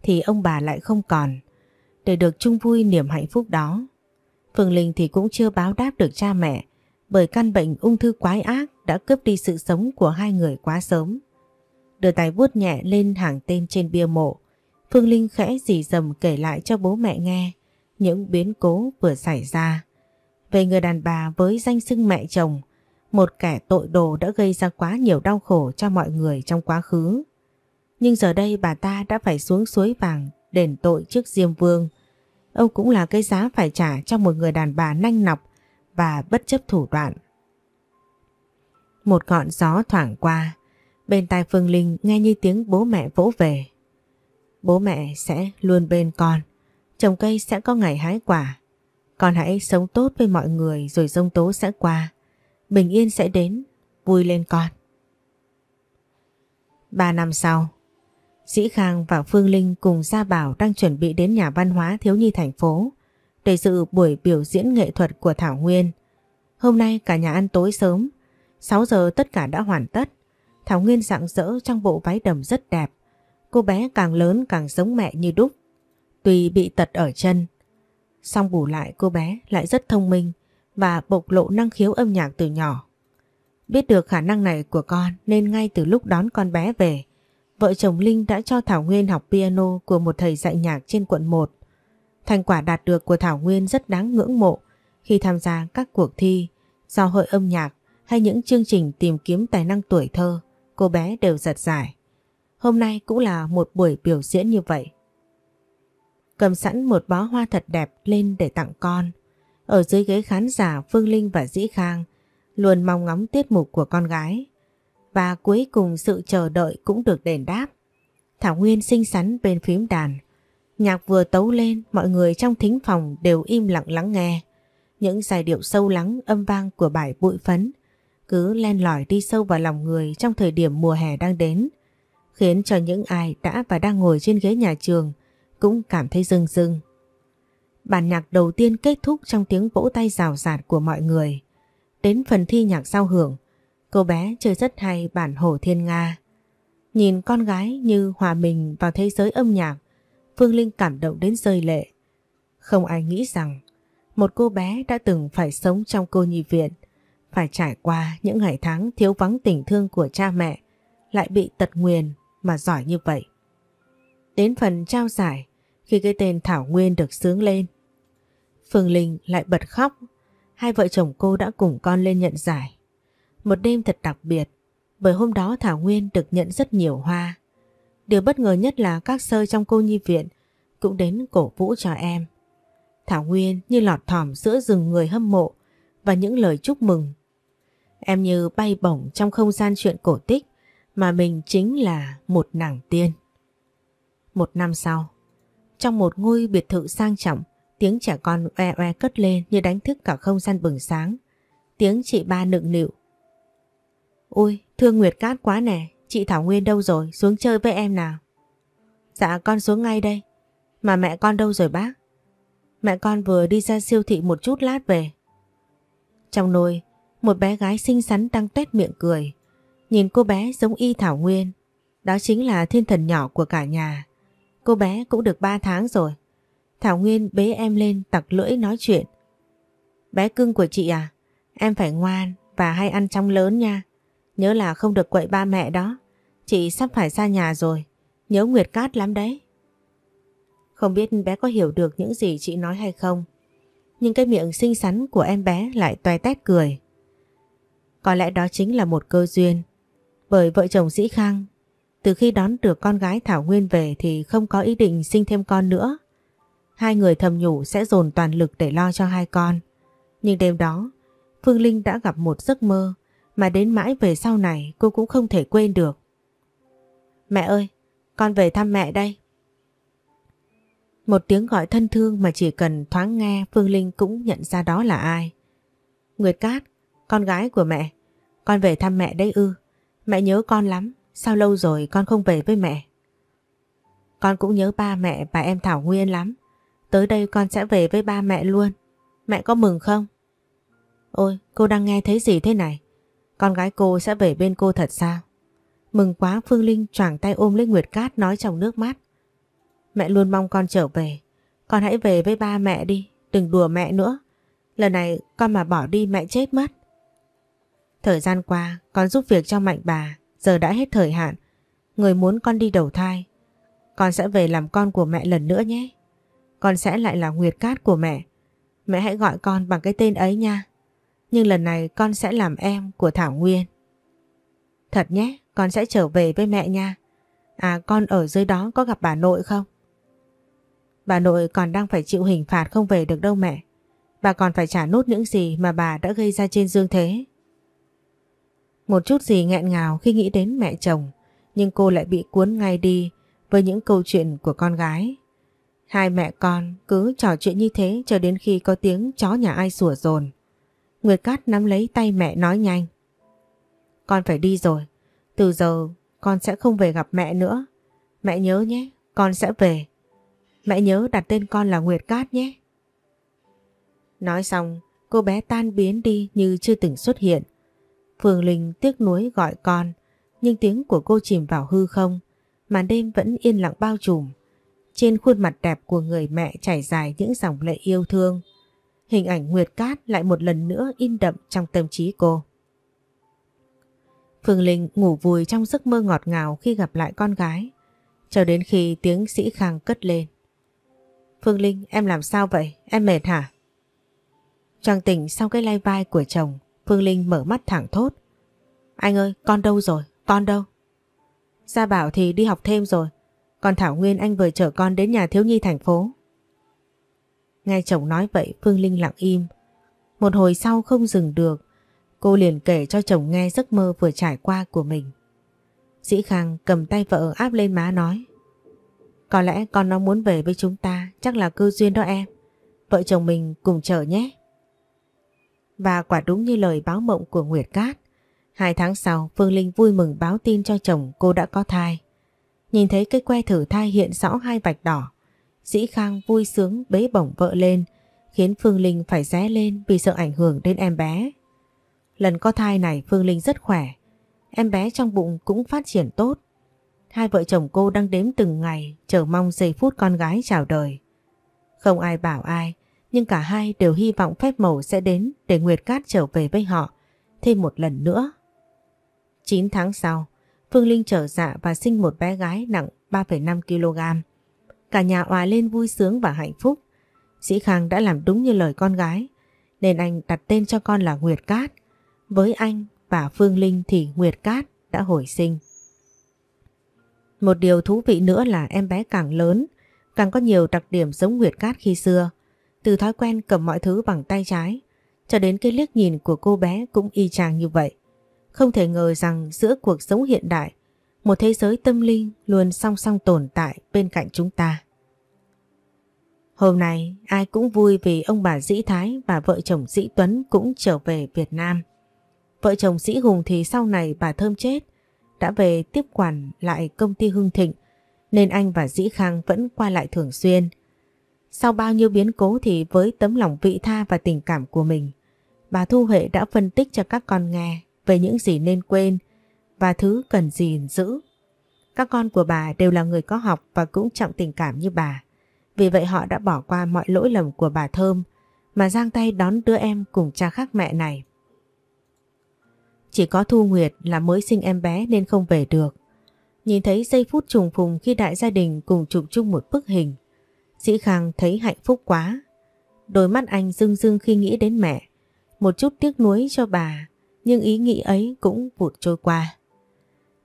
thì ông bà lại không còn. Để được chung vui niềm hạnh phúc đó, Phương Linh thì cũng chưa báo đáp được cha mẹ bởi căn bệnh ung thư quái ác đã cướp đi sự sống của hai người quá sớm. Đưa tay vuốt nhẹ lên hàng tên trên bia mộ, Phương Linh khẽ dì dầm kể lại cho bố mẹ nghe những biến cố vừa xảy ra. Về người đàn bà với danh xưng mẹ chồng, một kẻ tội đồ đã gây ra quá nhiều đau khổ cho mọi người trong quá khứ. Nhưng giờ đây bà ta đã phải xuống suối vàng đền tội trước Diêm Vương. Ông cũng là cái giá phải trả cho một người đàn bà nanh nọc và bất chấp thủ đoạn. Một ngọn gió thoảng qua, bên tai Phương Linh nghe như tiếng bố mẹ vỗ về. Bố mẹ sẽ luôn bên con, trồng cây sẽ có ngày hái quả. Con hãy sống tốt với mọi người rồi rông tố sẽ qua. Bình yên sẽ đến, vui lên con. Ba năm sau, Sĩ Khang và Phương Linh cùng Gia Bảo đang chuẩn bị đến nhà văn hóa thiếu nhi thành phố để dự buổi biểu diễn nghệ thuật của Thảo Nguyên. Hôm nay cả nhà ăn tối sớm, 6 giờ tất cả đã hoàn tất. Thảo Nguyên rạng rỡ trong bộ váy đầm rất đẹp. Cô bé càng lớn càng giống mẹ như đúc. Tuy bị tật ở chân, Xong bù lại cô bé lại rất thông minh và bộc lộ năng khiếu âm nhạc từ nhỏ. Biết được khả năng này của con nên ngay từ lúc đón con bé về, vợ chồng Linh đã cho Thảo Nguyên học piano của một thầy dạy nhạc trên quận 1. Thành quả đạt được của Thảo Nguyên rất đáng ngưỡng mộ khi tham gia các cuộc thi, do hội âm nhạc hay những chương trình tìm kiếm tài năng tuổi thơ, cô bé đều giật giải. Hôm nay cũng là một buổi biểu diễn như vậy cầm sẵn một bó hoa thật đẹp lên để tặng con. Ở dưới ghế khán giả Phương Linh và Dĩ Khang luôn mong ngóng tiết mục của con gái. Và cuối cùng sự chờ đợi cũng được đền đáp. Thảo Nguyên xinh xắn bên phím đàn. Nhạc vừa tấu lên, mọi người trong thính phòng đều im lặng lắng nghe. Những giai điệu sâu lắng âm vang của bài bụi phấn cứ len lỏi đi sâu vào lòng người trong thời điểm mùa hè đang đến, khiến cho những ai đã và đang ngồi trên ghế nhà trường cũng cảm thấy rưng rưng. Bản nhạc đầu tiên kết thúc trong tiếng vỗ tay rào rạt của mọi người. Đến phần thi nhạc giao hưởng, cô bé chơi rất hay bản Hồ Thiên Nga. Nhìn con gái như hòa mình vào thế giới âm nhạc, Phương Linh cảm động đến rơi lệ. Không ai nghĩ rằng một cô bé đã từng phải sống trong cô nhi viện, phải trải qua những ngày tháng thiếu vắng tình thương của cha mẹ, lại bị tật nguyền mà giỏi như vậy. Đến phần trao giải, khi cái tên Thảo Nguyên được sướng lên. Phương Linh lại bật khóc, hai vợ chồng cô đã cùng con lên nhận giải. Một đêm thật đặc biệt, bởi hôm đó Thảo Nguyên được nhận rất nhiều hoa. Điều bất ngờ nhất là các sơ trong cô nhi viện cũng đến cổ vũ cho em. Thảo Nguyên như lọt thỏm giữa rừng người hâm mộ và những lời chúc mừng. Em như bay bổng trong không gian chuyện cổ tích mà mình chính là một nàng tiên. Một năm sau, trong một ngôi biệt thự sang trọng, tiếng trẻ con oe oe cất lên như đánh thức cả không gian bừng sáng. Tiếng chị ba nựng nịu. Ôi, thương Nguyệt Cát quá nè, chị Thảo Nguyên đâu rồi, xuống chơi với em nào. Dạ con xuống ngay đây. Mà mẹ con đâu rồi bác? Mẹ con vừa đi ra siêu thị một chút lát về. Trong nồi, một bé gái xinh xắn đang tét miệng cười. Nhìn cô bé giống y Thảo Nguyên. Đó chính là thiên thần nhỏ của cả nhà. Cô bé cũng được 3 tháng rồi. Thảo Nguyên bế em lên tặc lưỡi nói chuyện. Bé cưng của chị à, em phải ngoan và hay ăn trong lớn nha. Nhớ là không được quậy ba mẹ đó. Chị sắp phải xa nhà rồi, nhớ Nguyệt Cát lắm đấy. Không biết bé có hiểu được những gì chị nói hay không, nhưng cái miệng xinh xắn của em bé lại toe tét cười. Có lẽ đó chính là một cơ duyên, bởi vợ chồng Sĩ Khang từ khi đón được con gái Thảo Nguyên về thì không có ý định sinh thêm con nữa. Hai người thầm nhủ sẽ dồn toàn lực để lo cho hai con. Nhưng đêm đó, Phương Linh đã gặp một giấc mơ mà đến mãi về sau này cô cũng không thể quên được. Mẹ ơi, con về thăm mẹ đây. Một tiếng gọi thân thương mà chỉ cần thoáng nghe Phương Linh cũng nhận ra đó là ai. Nguyệt Cát, con gái của mẹ, con về thăm mẹ đấy ư, mẹ nhớ con lắm, Sao lâu rồi con không về với mẹ? Con cũng nhớ ba mẹ và em Thảo Nguyên lắm. Tới đây con sẽ về với ba mẹ luôn. Mẹ có mừng không? Ôi, cô đang nghe thấy gì thế này? Con gái cô sẽ về bên cô thật sao? Mừng quá Phương Linh choàng tay ôm lấy Nguyệt Cát nói trong nước mắt. Mẹ luôn mong con trở về. Con hãy về với ba mẹ đi, đừng đùa mẹ nữa. Lần này con mà bỏ đi mẹ chết mất. Thời gian qua, con giúp việc cho mạnh bà, Giờ đã hết thời hạn. Người muốn con đi đầu thai. Con sẽ về làm con của mẹ lần nữa nhé. Con sẽ lại là Nguyệt Cát của mẹ. Mẹ hãy gọi con bằng cái tên ấy nha. Nhưng lần này con sẽ làm em của Thảo Nguyên. Thật nhé, con sẽ trở về với mẹ nha. À con ở dưới đó có gặp bà nội không? Bà nội còn đang phải chịu hình phạt không về được đâu mẹ. Bà còn phải trả nốt những gì mà bà đã gây ra trên Dương Thế. Một chút gì nghẹn ngào khi nghĩ đến mẹ chồng, nhưng cô lại bị cuốn ngay đi với những câu chuyện của con gái. Hai mẹ con cứ trò chuyện như thế cho đến khi có tiếng chó nhà ai sủa rồn. Nguyệt Cát nắm lấy tay mẹ nói nhanh. Con phải đi rồi, từ giờ con sẽ không về gặp mẹ nữa. Mẹ nhớ nhé, con sẽ về. Mẹ nhớ đặt tên con là Nguyệt Cát nhé. Nói xong, cô bé tan biến đi như chưa từng xuất hiện. Phương Linh tiếc nuối gọi con, nhưng tiếng của cô chìm vào hư không, màn đêm vẫn yên lặng bao trùm. Trên khuôn mặt đẹp của người mẹ chảy dài những dòng lệ yêu thương. Hình ảnh Nguyệt Cát lại một lần nữa in đậm trong tâm trí cô. Phương Linh ngủ vùi trong giấc mơ ngọt ngào khi gặp lại con gái, cho đến khi tiếng sĩ khang cất lên. Phương Linh, em làm sao vậy? Em mệt hả? Trang tỉnh sau cái lay vai của chồng, Phương Linh mở mắt thẳng thốt. Anh ơi, con đâu rồi? Con đâu? Gia Bảo thì đi học thêm rồi. Còn Thảo Nguyên anh vừa chở con đến nhà thiếu nhi thành phố. Nghe chồng nói vậy Phương Linh lặng im. Một hồi sau không dừng được, cô liền kể cho chồng nghe giấc mơ vừa trải qua của mình. Sĩ Khang cầm tay vợ áp lên má nói. Có lẽ con nó muốn về với chúng ta, chắc là cư duyên đó em. Vợ chồng mình cùng chờ nhé. Và quả đúng như lời báo mộng của Nguyệt Cát. Hai tháng sau, Phương Linh vui mừng báo tin cho chồng cô đã có thai. Nhìn thấy cái que thử thai hiện rõ hai vạch đỏ. Dĩ Khang vui sướng bế bổng vợ lên, khiến Phương Linh phải ré lên vì sợ ảnh hưởng đến em bé. Lần có thai này Phương Linh rất khỏe, em bé trong bụng cũng phát triển tốt. Hai vợ chồng cô đang đếm từng ngày chờ mong giây phút con gái chào đời. Không ai bảo ai, nhưng cả hai đều hy vọng phép màu sẽ đến để Nguyệt Cát trở về với họ thêm một lần nữa. 9 tháng sau, Phương Linh trở dạ và sinh một bé gái nặng 3,5 kg. Cả nhà hòa lên vui sướng và hạnh phúc. Sĩ Khang đã làm đúng như lời con gái, nên anh đặt tên cho con là Nguyệt Cát. Với anh và Phương Linh thì Nguyệt Cát đã hồi sinh. Một điều thú vị nữa là em bé càng lớn, càng có nhiều đặc điểm giống Nguyệt Cát khi xưa. Từ thói quen cầm mọi thứ bằng tay trái cho đến cái liếc nhìn của cô bé cũng y chang như vậy. Không thể ngờ rằng giữa cuộc sống hiện đại, một thế giới tâm linh luôn song song tồn tại bên cạnh chúng ta. Hôm nay ai cũng vui vì ông bà Dĩ Thái và vợ chồng Dĩ Tuấn cũng trở về Việt Nam. Vợ chồng Dĩ Hùng thì sau này bà Thơm chết, đã về tiếp quản lại công ty Hưng Thịnh, nên anh và Dĩ Khang vẫn qua lại thường xuyên. Sau bao nhiêu biến cố thì với tấm lòng vị tha và tình cảm của mình, bà Thu Huệ đã phân tích cho các con nghe về những gì nên quên và thứ cần gì giữ. Các con của bà đều là người có học và cũng trọng tình cảm như bà. Vì vậy họ đã bỏ qua mọi lỗi lầm của bà Thơm mà giang tay đón đứa em cùng cha khác mẹ này. Chỉ có Thu Nguyệt là mới sinh em bé nên không về được. Nhìn thấy giây phút trùng phùng khi đại gia đình cùng chụp chung một bức hình Sĩ Khang thấy hạnh phúc quá. Đôi mắt anh rưng rưng khi nghĩ đến mẹ. Một chút tiếc nuối cho bà, nhưng ý nghĩ ấy cũng vụt trôi qua.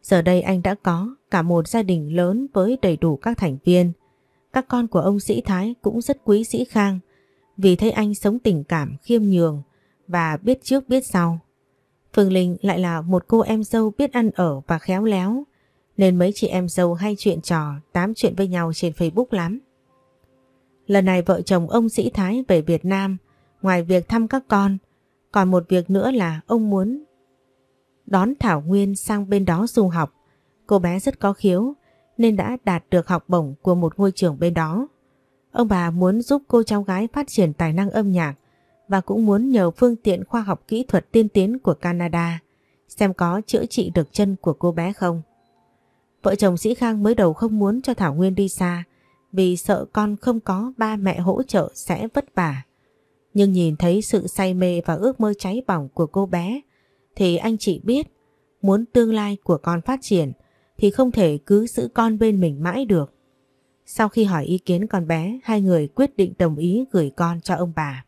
Giờ đây anh đã có cả một gia đình lớn với đầy đủ các thành viên. Các con của ông Sĩ Thái cũng rất quý Sĩ Khang vì thấy anh sống tình cảm khiêm nhường và biết trước biết sau. Phương Linh lại là một cô em dâu biết ăn ở và khéo léo nên mấy chị em dâu hay chuyện trò tám chuyện với nhau trên Facebook lắm. Lần này vợ chồng ông Sĩ Thái về Việt Nam, ngoài việc thăm các con, còn một việc nữa là ông muốn đón Thảo Nguyên sang bên đó du học. Cô bé rất có khiếu nên đã đạt được học bổng của một ngôi trường bên đó. Ông bà muốn giúp cô cháu gái phát triển tài năng âm nhạc và cũng muốn nhờ phương tiện khoa học kỹ thuật tiên tiến của Canada xem có chữa trị được chân của cô bé không. Vợ chồng Sĩ Khang mới đầu không muốn cho Thảo Nguyên đi xa vì sợ con không có ba mẹ hỗ trợ sẽ vất vả. Nhưng nhìn thấy sự say mê và ước mơ cháy bỏng của cô bé thì anh chị biết muốn tương lai của con phát triển thì không thể cứ giữ con bên mình mãi được. Sau khi hỏi ý kiến con bé, hai người quyết định đồng ý gửi con cho ông bà.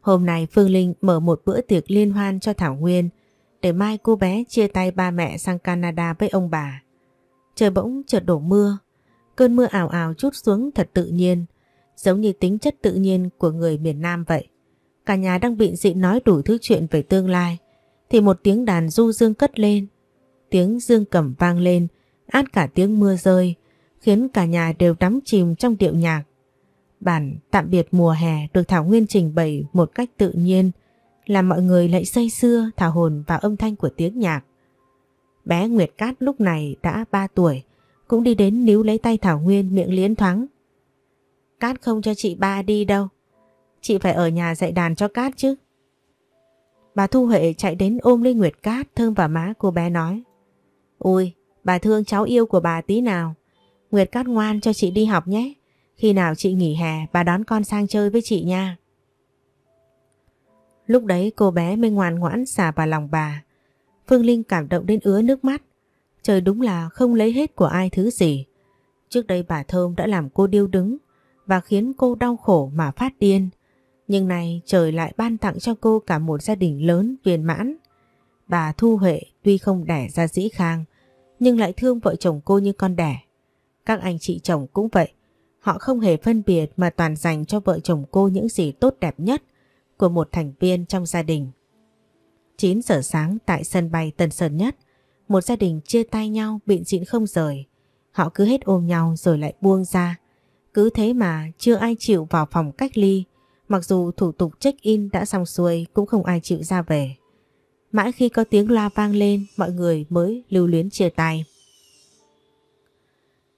Hôm nay Phương Linh mở một bữa tiệc liên hoan cho Thảo Nguyên để mai cô bé chia tay ba mẹ sang Canada với ông bà. Trời bỗng chợt đổ mưa, Cơn mưa ảo ảo chút xuống thật tự nhiên, giống như tính chất tự nhiên của người miền Nam vậy. Cả nhà đang bịn dị nói đủ thứ chuyện về tương lai, thì một tiếng đàn du dương cất lên. Tiếng dương cầm vang lên, át cả tiếng mưa rơi, khiến cả nhà đều đắm chìm trong điệu nhạc. Bản tạm biệt mùa hè được Thảo Nguyên trình bày một cách tự nhiên, làm mọi người lại say sưa thả hồn vào âm thanh của tiếng nhạc. Bé Nguyệt Cát lúc này đã 3 tuổi, cũng đi đến níu lấy tay Thảo Nguyên miệng liến thoáng. Cát không cho chị ba đi đâu. Chị phải ở nhà dạy đàn cho Cát chứ. Bà Thu Huệ chạy đến ôm lấy Nguyệt Cát thơm vào má cô bé nói. Ôi, bà thương cháu yêu của bà tí nào. Nguyệt Cát ngoan cho chị đi học nhé. Khi nào chị nghỉ hè bà đón con sang chơi với chị nha. Lúc đấy cô bé mới ngoan ngoãn xà vào lòng bà. Phương Linh cảm động đến ứa nước mắt. Trời đúng là không lấy hết của ai thứ gì. Trước đây bà Thơm đã làm cô điêu đứng và khiến cô đau khổ mà phát điên. Nhưng này trời lại ban tặng cho cô cả một gia đình lớn viên mãn. Bà Thu Huệ tuy không đẻ ra dĩ khang nhưng lại thương vợ chồng cô như con đẻ. Các anh chị chồng cũng vậy. Họ không hề phân biệt mà toàn dành cho vợ chồng cô những gì tốt đẹp nhất của một thành viên trong gia đình. 9 giờ sáng tại sân bay Tân Sơn Nhất, một gia đình chia tay nhau bịn dịn không rời. Họ cứ hết ôm nhau rồi lại buông ra. Cứ thế mà chưa ai chịu vào phòng cách ly. Mặc dù thủ tục check-in đã xong xuôi cũng không ai chịu ra về. Mãi khi có tiếng loa vang lên mọi người mới lưu luyến chia tay.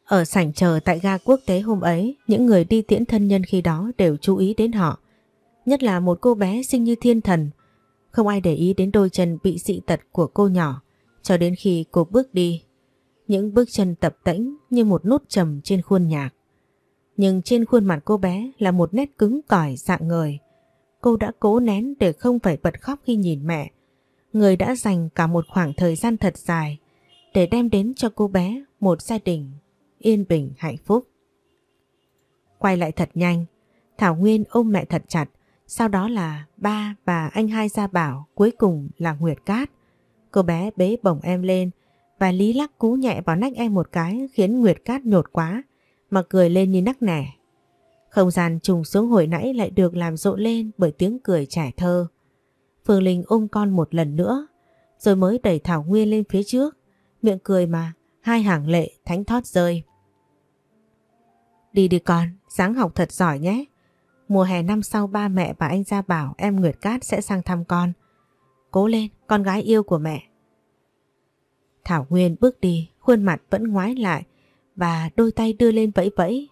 Ở sảnh chờ tại ga quốc tế hôm ấy, những người đi tiễn thân nhân khi đó đều chú ý đến họ. Nhất là một cô bé sinh như thiên thần. Không ai để ý đến đôi chân bị dị tật của cô nhỏ. Cho đến khi cô bước đi, những bước chân tập tễnh như một nốt trầm trên khuôn nhạc. Nhưng trên khuôn mặt cô bé là một nét cứng cỏi dạng người. Cô đã cố nén để không phải bật khóc khi nhìn mẹ. Người đã dành cả một khoảng thời gian thật dài để đem đến cho cô bé một gia đình yên bình hạnh phúc. Quay lại thật nhanh, Thảo Nguyên ôm mẹ thật chặt, sau đó là ba và anh hai Gia Bảo, cuối cùng là Nguyệt Cát. Cô bé bế bổng em lên và lý lắc cú nhẹ vào nách em một cái khiến Nguyệt Cát nhột quá mà cười lên như nắc nẻ. Không gian trùng xuống hồi nãy lại được làm rộ lên bởi tiếng cười trẻ thơ. Phương Linh ôm con một lần nữa rồi mới đẩy Thảo Nguyên lên phía trước miệng cười mà hai hàng lệ thánh thót rơi. Đi đi con, sáng học thật giỏi nhé. Mùa hè năm sau ba mẹ và anh ra bảo em Nguyệt Cát sẽ sang thăm con. Cố lên, con gái yêu của mẹ. Thảo Nguyên bước đi, khuôn mặt vẫn ngoái lại và đôi tay đưa lên vẫy vẫy.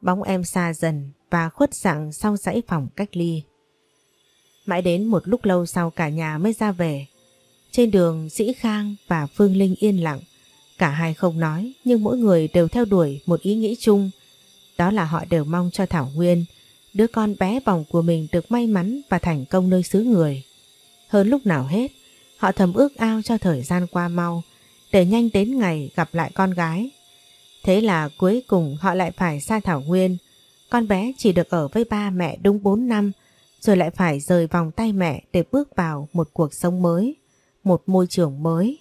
Bóng em xa dần và khuất sẵn sau dãy phòng cách ly. Mãi đến một lúc lâu sau cả nhà mới ra về. Trên đường Dĩ Khang và Phương Linh yên lặng. Cả hai không nói nhưng mỗi người đều theo đuổi một ý nghĩ chung. Đó là họ đều mong cho Thảo Nguyên, đứa con bé bỏng của mình được may mắn và thành công nơi xứ người. Hơn lúc nào hết, họ thầm ước ao cho thời gian qua mau để nhanh đến ngày gặp lại con gái. Thế là cuối cùng họ lại phải xa Thảo Nguyên. Con bé chỉ được ở với ba mẹ đúng 4 năm rồi lại phải rời vòng tay mẹ để bước vào một cuộc sống mới, một môi trường mới.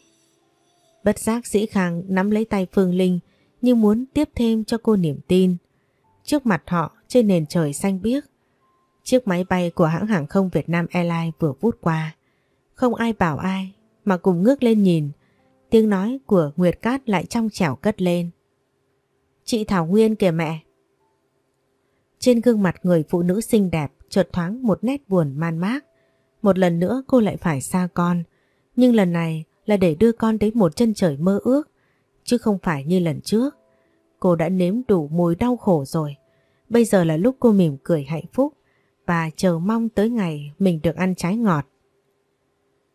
Bất giác Sĩ Khang nắm lấy tay Phương Linh như muốn tiếp thêm cho cô niềm tin. Trước mặt họ trên nền trời xanh biếc, chiếc máy bay của hãng hàng không Việt Nam Airlines vừa vút qua. Không ai bảo ai mà cùng ngước lên nhìn Tiếng nói của Nguyệt Cát lại trong trẻo cất lên. Chị Thảo Nguyên kìa mẹ. Trên gương mặt người phụ nữ xinh đẹp chợt thoáng một nét buồn man mác. Một lần nữa cô lại phải xa con. Nhưng lần này là để đưa con đến một chân trời mơ ước. Chứ không phải như lần trước. Cô đã nếm đủ mùi đau khổ rồi. Bây giờ là lúc cô mỉm cười hạnh phúc và chờ mong tới ngày mình được ăn trái ngọt.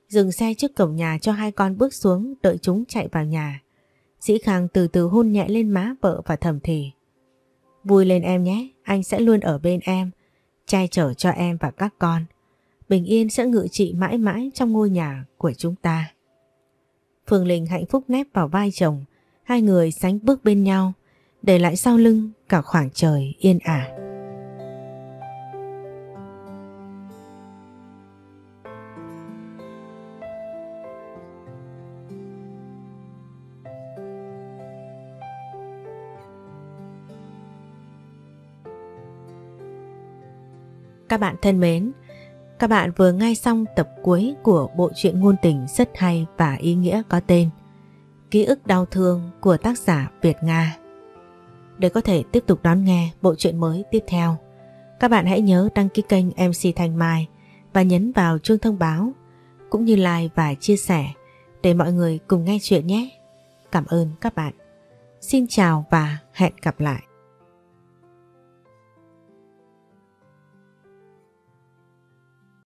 Dừng xe trước cổng nhà cho hai con bước xuống đợi chúng chạy vào nhà. Dĩ Khang từ từ hôn nhẹ lên má vợ và thầm thì. Vui lên em nhé, anh sẽ luôn ở bên em, che chở cho em và các con. Bình yên sẽ ngự trị mãi mãi trong ngôi nhà của chúng ta. Phương Linh hạnh phúc nép vào vai chồng, hai người sánh bước bên nhau, để lại sau lưng cả khoảng trời yên ả. Các bạn thân mến, các bạn vừa nghe xong tập cuối của bộ truyện ngôn tình rất hay và ý nghĩa có tên Ký ức đau thương của tác giả Việt Nga. Để có thể tiếp tục đón nghe bộ truyện mới tiếp theo, các bạn hãy nhớ đăng ký kênh MC Thanh Mai và nhấn vào chuông thông báo cũng như like và chia sẻ để mọi người cùng nghe chuyện nhé. Cảm ơn các bạn. Xin chào và hẹn gặp lại.